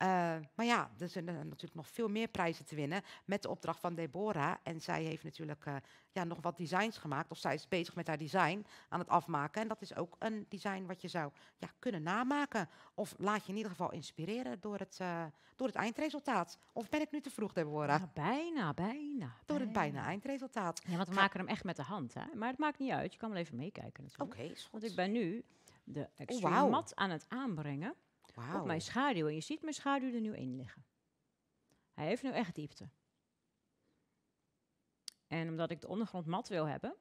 Eh, maar ja, er zijn natuurlijk nog veel meer prijzen te winnen met de opdracht van Deborah. En zij heeft natuurlijk eh, ja, nog wat designs gemaakt. Of zij is bezig met haar design aan het afmaken. En dat is ook een design wat je zou ja, kunnen namaken. Of laat je in ieder geval inspireren door het, eh, door het eindresultaat. Of ben ik nu te vroeg, Deborah? Nou, bijna, bijna. Door het bijna eindresultaat. Ja, want we maken hem echt met de hand. Hè? Maar het maakt niet uit. Je kan wel even meekijken natuurlijk. Oké, okay, Want ik ben nu de oh, extreme mat aan het aanbrengen wow. op mijn schaduw. En je ziet mijn schaduw er nu in liggen. Hij heeft nu echt diepte. En omdat ik de ondergrond mat wil hebben,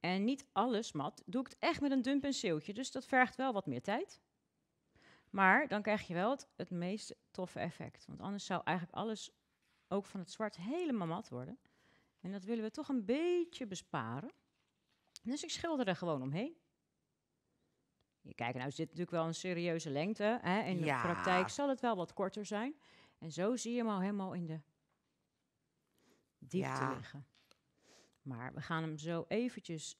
en niet alles mat, doe ik het echt met een dun penseeltje. Dus dat vergt wel wat meer tijd. Maar dan krijg je wel het meest toffe effect. Want anders zou eigenlijk alles, ook van het zwart, helemaal mat worden. En dat willen we toch een beetje besparen. Dus ik schilder er gewoon omheen. Je kijkt, nou zit natuurlijk wel een serieuze lengte. Hè? In de praktijk zal het wel wat korter zijn. En zo zie je hem al helemaal in de diepte liggen. Maar we gaan hem zo eventjes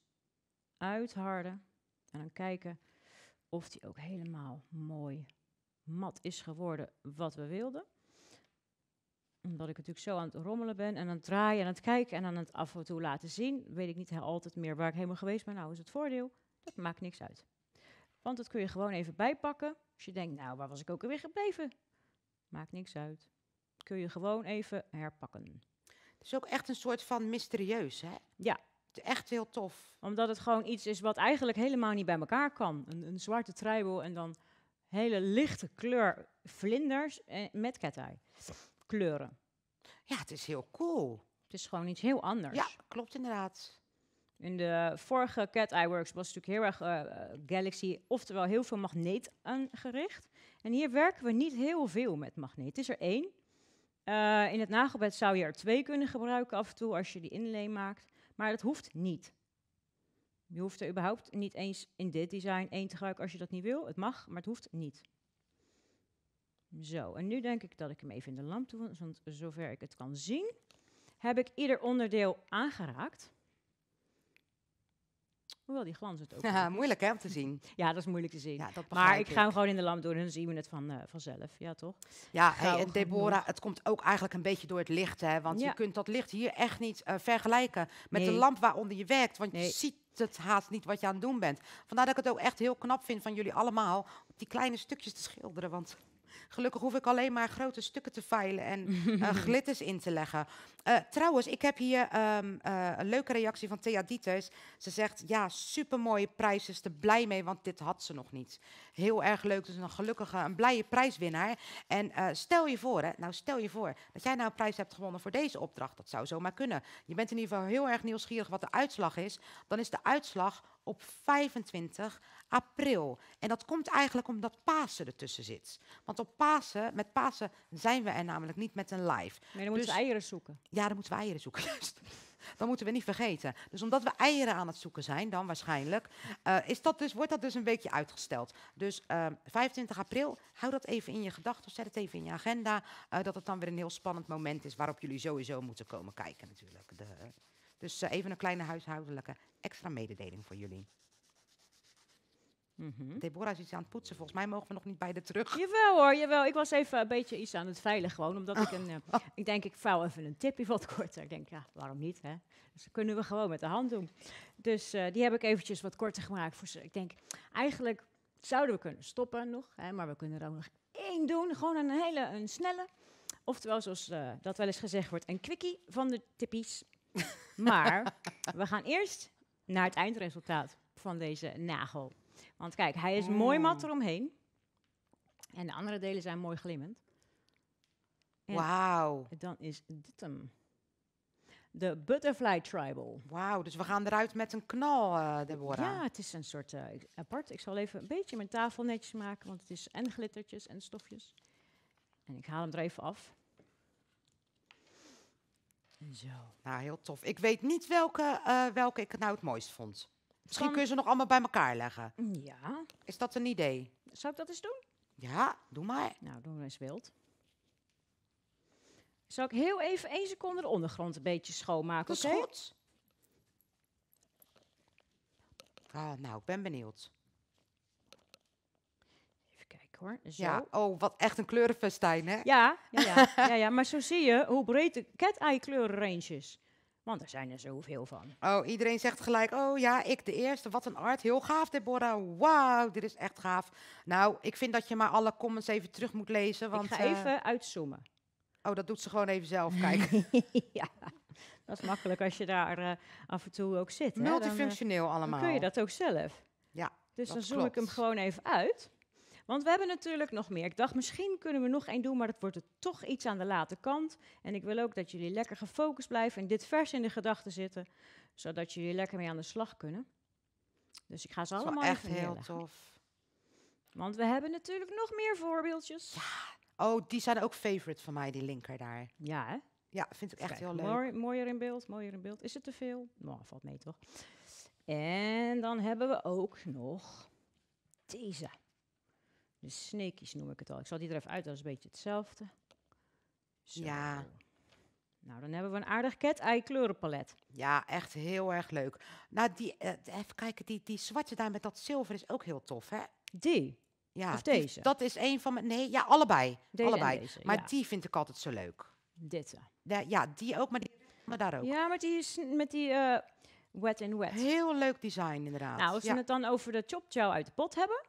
uitharden. En dan kijken of die ook helemaal mooi mat is geworden wat we wilden. Omdat ik natuurlijk zo aan het rommelen ben en aan het draaien en aan het kijken en aan het af en toe laten zien, weet ik niet altijd meer waar ik helemaal geweest ben. Nou is het voordeel, dat maakt niks uit. Want dat kun je gewoon even bijpakken. Als je denkt, nou, waar was ik ook alweer gebleven? Maakt niks uit. Kun je gewoon even herpakken. Het is ook echt een soort van mysterieus, hè? Ja. Echt heel tof. Omdat het gewoon iets is wat eigenlijk helemaal niet bij elkaar kan. Een, een zwarte treibel en dan hele lichte kleur vlinders eh, met cat eye. Kleuren. Ja, het is heel cool. Het is gewoon iets heel anders. Ja, klopt inderdaad. In de vorige Cat Eye Works was natuurlijk heel erg eh, eh, Galaxy, oftewel heel veel magneet aangericht. En hier werken we niet heel veel met magneet. Het is er één. Eh, in het nagelbed zou je er twee kunnen gebruiken af en toe als je die inleen maakt. Maar dat hoeft niet. Je hoeft er überhaupt niet eens in dit design één te gebruiken als je dat niet wil. Het mag, maar het hoeft niet. Zo, en nu denk ik dat ik hem even in de lamp doe, want zover ik het kan zien, heb ik ieder onderdeel aangeraakt. Hoewel die glans het ook. Ja, <laughs> moeilijk hè, om te zien. Ja, dat is moeilijk te zien. maar ik, ga hem gewoon in de lamp doen en dan zien we het van, eh, vanzelf. Ja, toch? Ja, en Deborah, het komt ook eigenlijk een beetje door het licht. Hè, want je kunt dat licht hier echt niet eh, vergelijken met de lamp waaronder je werkt. Want je ziet het haast niet wat je aan het doen bent. Vandaar dat ik het ook echt heel knap vind van jullie allemaal... die kleine stukjes te schilderen. Want Gelukkig hoef ik alleen maar grote stukken te filen en eh, <laughs> glitters in te leggen. Eh, trouwens, ik heb hier ehm, eh, een leuke reactie van Thea Dieters. Ze zegt, ja, supermooie prijs, is er blij mee, want dit had ze nog niet. Heel erg leuk, dus een gelukkige, een blije prijswinnaar. En stel je voor, hè, nou stel je voor, dat jij nou een prijs hebt gewonnen voor deze opdracht. Dat zou zomaar kunnen. Je bent in ieder geval heel erg nieuwsgierig wat de uitslag is. Dan is de uitslag op 25 april. En dat komt eigenlijk omdat Pasen ertussen zit. Want op Pasen, met Pasen zijn we er namelijk niet met een live. Maar dan moeten we dus- eieren zoeken. Ja, dan moeten we eieren zoeken, <laughs> juist. Dat moeten we niet vergeten. Dus omdat we eieren aan het zoeken zijn, dan waarschijnlijk, eh, is dat dus, wordt dat dus een beetje uitgesteld. Dus 25 ehm, april, hou dat even in je gedachten, zet het even in je agenda. Eh, dat het dan weer een heel spannend moment is waarop jullie sowieso moeten komen kijken natuurlijk. De, dus eh, even een kleine huishoudelijke extra mededeling voor jullie. Mm Deborah is iets aan het poetsen. Volgens mij mogen we nog niet bij de terug. Jawel hoor, jawel. Ik was even een beetje iets aan het veilen gewoon. Omdat ik een... Eh, oh. ik denk, ik vouw even een tipje wat korter. Ik denk, ja, waarom niet hè? Dus dat kunnen we gewoon met de hand doen. Dus eh, die heb ik eventjes wat korter gemaakt. Voor ze. Ik denk, eigenlijk zouden we kunnen stoppen nog. Hè, maar we kunnen er ook nog één doen. Gewoon een hele een snelle. Oftewel, zoals eh, dat wel eens gezegd wordt, een quickie van de tippies. maar <laughs> we gaan eerst naar het eindresultaat van deze nagel. Want kijk, hij is mooi mm. mat eromheen. En de andere delen zijn mooi glimmend. Wauw. Dan is dit hem. De Butterfly Tribal. Wauw, dus we gaan eruit met een knal, eh, Deborah. Ja, het is een soort eh, apart. Ik zal even een beetje mijn tafel netjes maken, want het is en glittertjes en stofjes. En ik haal hem er even af. Zo. Nou, heel tof. Ik weet niet welke, uh, welke ik nou het mooist vond. Misschien kun je ze nog allemaal bij elkaar leggen. Ja. Is dat een idee? Zou ik dat eens doen? Ja, doe maar. Nou, doen we eens wild. Zal ik heel even één seconde de ondergrond een beetje schoonmaken? Dat is goed. Ah, nou, ik ben benieuwd. Even kijken hoor. Zo. Ja, oh, wat echt een kleurenfestijn, hè? Ja, ja, ja, ja, ja, maar zo zie je hoe breed de cat-eye kleurenrange is. Want er zijn er zoveel van. Oh, iedereen zegt gelijk, oh ja, ik de eerste. Wat een art. Heel gaaf, Deborah. Wauw, dit is echt gaaf. Nou, ik vind dat je maar alle comments even terug moet lezen. Want, ga eh, even uitzoomen. Oh, dat doet ze gewoon even zelf, <laughs> Kijken. ja, dat is makkelijk als je daar eh, af en toe ook zit. Eh, Multifunctioneel hè? allemaal. kun je dat ook zelf. Ja, Dus dan zoom ik hem gewoon even uit. Want we hebben natuurlijk nog meer. Ik dacht, misschien kunnen we nog één doen, maar dat wordt er toch iets aan de late kant. En ik wil ook dat jullie lekker gefocust blijven en dit vers in de gedachten zitten, zodat jullie lekker mee aan de slag kunnen. Dus ik ga ze allemaal echt heel tof. Want we hebben natuurlijk nog meer voorbeeldjes. Ja. Oh, die zijn ook favorite van mij, die linker daar. Ja, hè? Ja, vind ik echt heel leuk. mooier in beeld, mooier in beeld. Is het te veel? Nou, valt mee toch? En dan hebben we ook nog deze. De sneekjes noem ik het al. Ik zal die er even uit, dat is een beetje hetzelfde. Zo. Ja. Nou, dan hebben we een aardig cat-eye kleurenpalet. Ja, echt heel erg leuk. Nou, die, eh, even kijken, die, die zwarte daar met dat zilver is ook heel tof, hè? Die? Ja, of deze? dat is een van mijn... Nee, ja, allebei. allebei. maar die vind ik altijd zo leuk. Dit. ja, die ook, maar die maar daar ook. Ja, maar die is met die eh, wet en wet. Heel leuk design, inderdaad. Nou, als we het dan over de chop chow uit de pot hebben,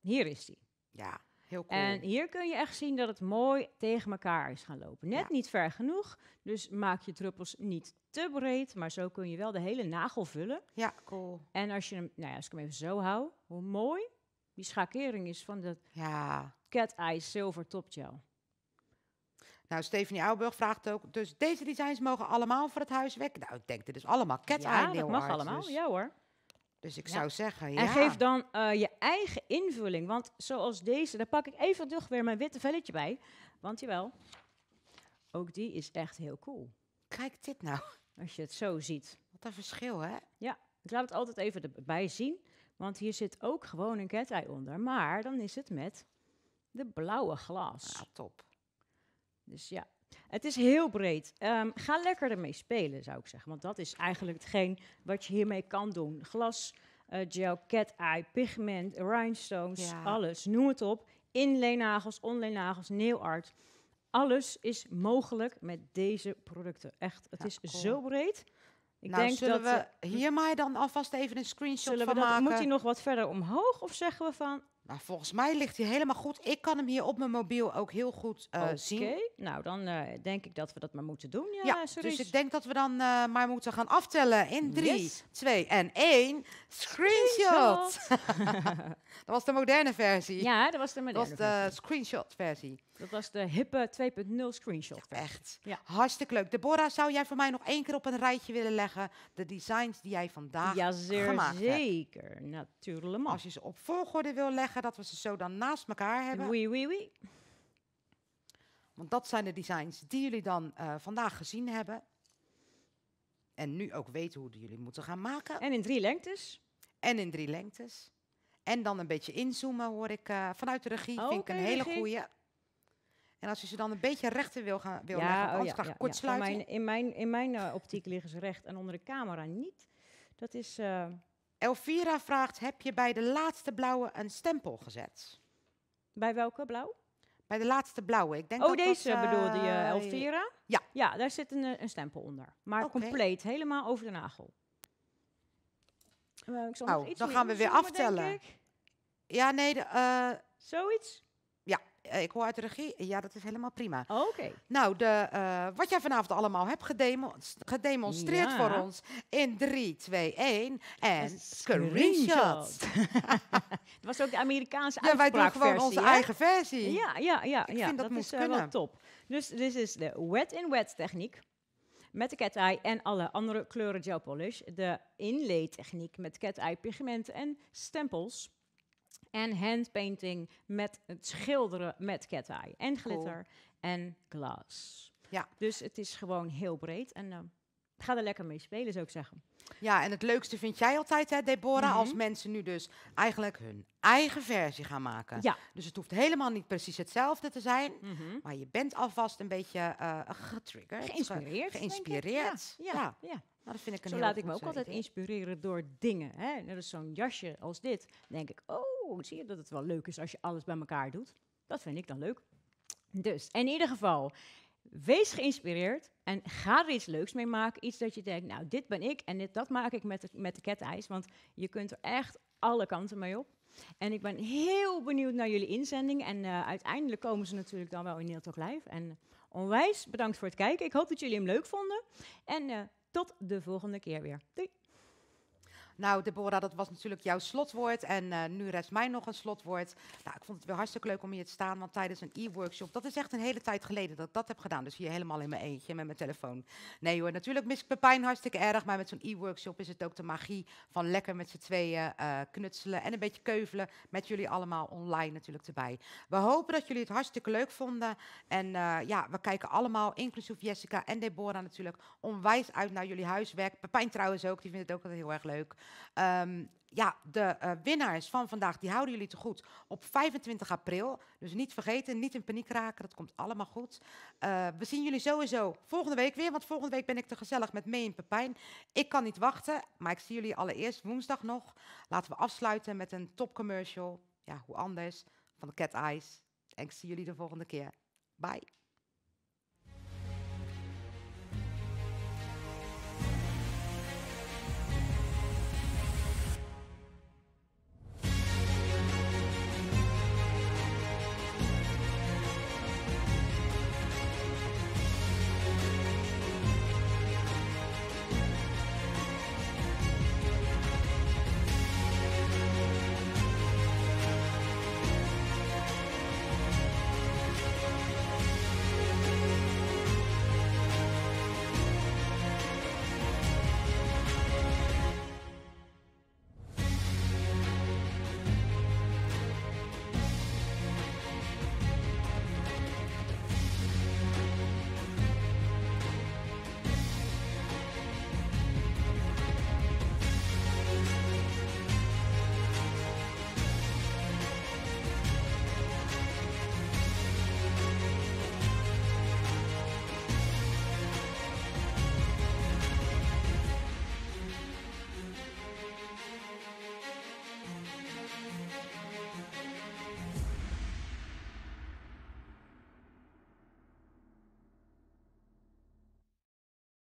hier is die. Ja, heel cool. En hier kun je echt zien dat het mooi tegen elkaar is gaan lopen. Net niet ver genoeg, dus maak je druppels niet te breed, maar zo kun je wel de hele nagel vullen. Ja, cool. En als je hem, nou ja, als ik hem even zo hou, hoe mooi die schakering is van dat ja. Cat Eye Silver Top Nou, Stephanie Auberg vraagt ook, dus deze designs mogen allemaal voor het huis weg? Nou, ik denk dit is allemaal Cat ja, Eye Ja, dat mag allemaal, dus- ja hoor. Dus ik zou zeggen, ja. En geef dan eh, je eigen invulling. Want zoals deze, daar pak ik even toch weer mijn witte velletje bij. Want jawel, ook die is echt heel cool. Kijk dit nou. Als je het zo ziet. Wat een verschil, hè? Ja, ik laat het altijd even erbij zien. Want hier zit ook gewoon een cat onder. Maar dan is het met de blauwe glas. Ja, top. Dus ja, het is heel breed. Ehm, ga lekker ermee spelen, zou ik zeggen. Want dat is eigenlijk hetgeen wat je hiermee kan doen. Glas, uh, gel, cat eye, pigment, rhinestones, alles. Noem het op. nagels, nail art, Alles is mogelijk met deze producten. Echt, het is zo breed. Ik nou, denk zullen dat we eh, hiermee dan alvast even een screenshot van dat, maken? Moet hij nog wat verder omhoog of zeggen we van nou, volgens mij ligt hij helemaal goed. Ik kan hem hier op mijn mobiel ook heel goed uh, zien. Oké, nou dan eh, denk ik dat we dat maar moeten doen. Ja, ja dus ik denk dat we dan eh, maar moeten gaan aftellen in 3, 2 en 1. Screenshot! <laughs> dat was de moderne versie. Ja, dat was de moderne dat was de screenshot versie. Dat was de hippe 2.0 screenshot. Echt. Ja. Hartstikke leuk. Deborah, zou jij voor mij nog één keer op een rijtje willen leggen de designs die jij vandaag ja, gemaakt zeker. Jazeker, natuurlijk. Als je ze op volgorde wil leggen, dat we ze zo dan naast elkaar hebben. Oui, oui, oui. Want dat zijn de designs die jullie dan eh, vandaag gezien hebben. En nu ook weten hoe jullie moeten gaan maken. En in drie lengtes. En in drie lengtes. En dan een beetje inzoomen, hoor ik eh, vanuit de regie. Oh, Vind ik een hele goede. En als je ze dan een beetje rechter wil gaan wil ja, leggen, oh anders kort sluiten. in mijn, in mijn eh, optiek liggen ze recht en onder de camera niet. Dat is... Eh, Elvira vraagt, heb je bij de laatste blauwe een stempel gezet? Bij welke blauw? Bij de laatste blauwe. Ik denk oh, dat deze dat, uh, bedoelde je, eh, Elvira? Ja. Ja, daar zit een, een stempel onder. Maar compleet, helemaal over de nagel. Ik oh, dan gaan we weer aftellen. Ja, nee, de, zoiets. Eh, ik hoor uit de regie, ja, dat is helemaal prima. Oké. Nou, de, eh, wat jij vanavond allemaal hebt gedemonstreerd voor ons in 3, 2, 1 en screenshot. <laughs> Het was ook de Amerikaanse Ja, wij doen gewoon onze eigen versie. Ja, ja, ja. Ik ja, vind dat, dat is eh, wel top. Dus dit is de wet-in-wet techniek met de cat eye en alle andere kleuren gel polish, de inlay techniek met cat eye pigmenten en stempels. En handpainting met het schilderen met cat eye. En glitter en glas. Ja. Dus het is gewoon heel breed. En uh, eh, ga er lekker mee spelen, zou ik zeggen. Ja, en het leukste vind jij altijd, hè, Deborah, mhm. als mensen nu dus eigenlijk hun eigen versie gaan maken. Ja. Dus het hoeft helemaal niet precies hetzelfde te zijn, mhm. maar je bent alvast een beetje eh, getriggerd. Geïnspireerd. Eh, geïnspireerd. Ja, ja, Nou, dat vind ik een Zo laat ik me ook altijd inspireren door dingen. Hè. Net zo'n jasje als dit. Dan denk ik, oh, zie je dat het wel leuk is als je alles bij elkaar doet? Dat vind ik dan leuk. Dus in ieder geval, wees geïnspireerd en ga er iets leuks mee maken. Iets dat je denkt, nou, dit ben ik en dit, dat maak ik met de, met de Want je kunt er echt alle kanten mee op. En ik ben heel benieuwd naar jullie inzending. En eh, uiteindelijk komen ze natuurlijk dan wel in Neil Talk Live. En eh, onwijs bedankt voor het kijken. Ik hoop dat jullie hem leuk vonden. En eh, tot de volgende keer weer. Doei! Nou, Deborah, dat was natuurlijk jouw slotwoord. En eh, nu rest mij nog een slotwoord. Nou, ik vond het weer hartstikke leuk om hier te staan. Want tijdens een e-workshop, dat is echt een hele tijd geleden dat ik dat heb gedaan. Dus hier helemaal in mijn eentje met mijn telefoon. Nee hoor, natuurlijk mis ik Pepijn hartstikke erg. Maar met zo'n e-workshop is het ook de magie van lekker met z'n tweeën eh, knutselen. En een beetje keuvelen met jullie allemaal online natuurlijk erbij. We hopen dat jullie het hartstikke leuk vonden. En eh, ja, we kijken allemaal, inclusief Jessica en Deborah natuurlijk, onwijs uit naar jullie huiswerk. Pepijn trouwens ook, die vindt het ook altijd heel erg leuk. Ehm, ja, de uh, winnaars van vandaag, die houden jullie te goed op 25 april. Dus niet vergeten, niet in paniek raken, dat komt allemaal goed. Eh, we zien jullie sowieso volgende week weer, want volgende week ben ik te gezellig met Meen en Pepijn. Ik kan niet wachten, maar ik zie jullie allereerst woensdag nog. Laten we afsluiten met een topcommercial. Ja, hoe anders, van de Cat Eyes. En ik zie jullie de volgende keer. Bye.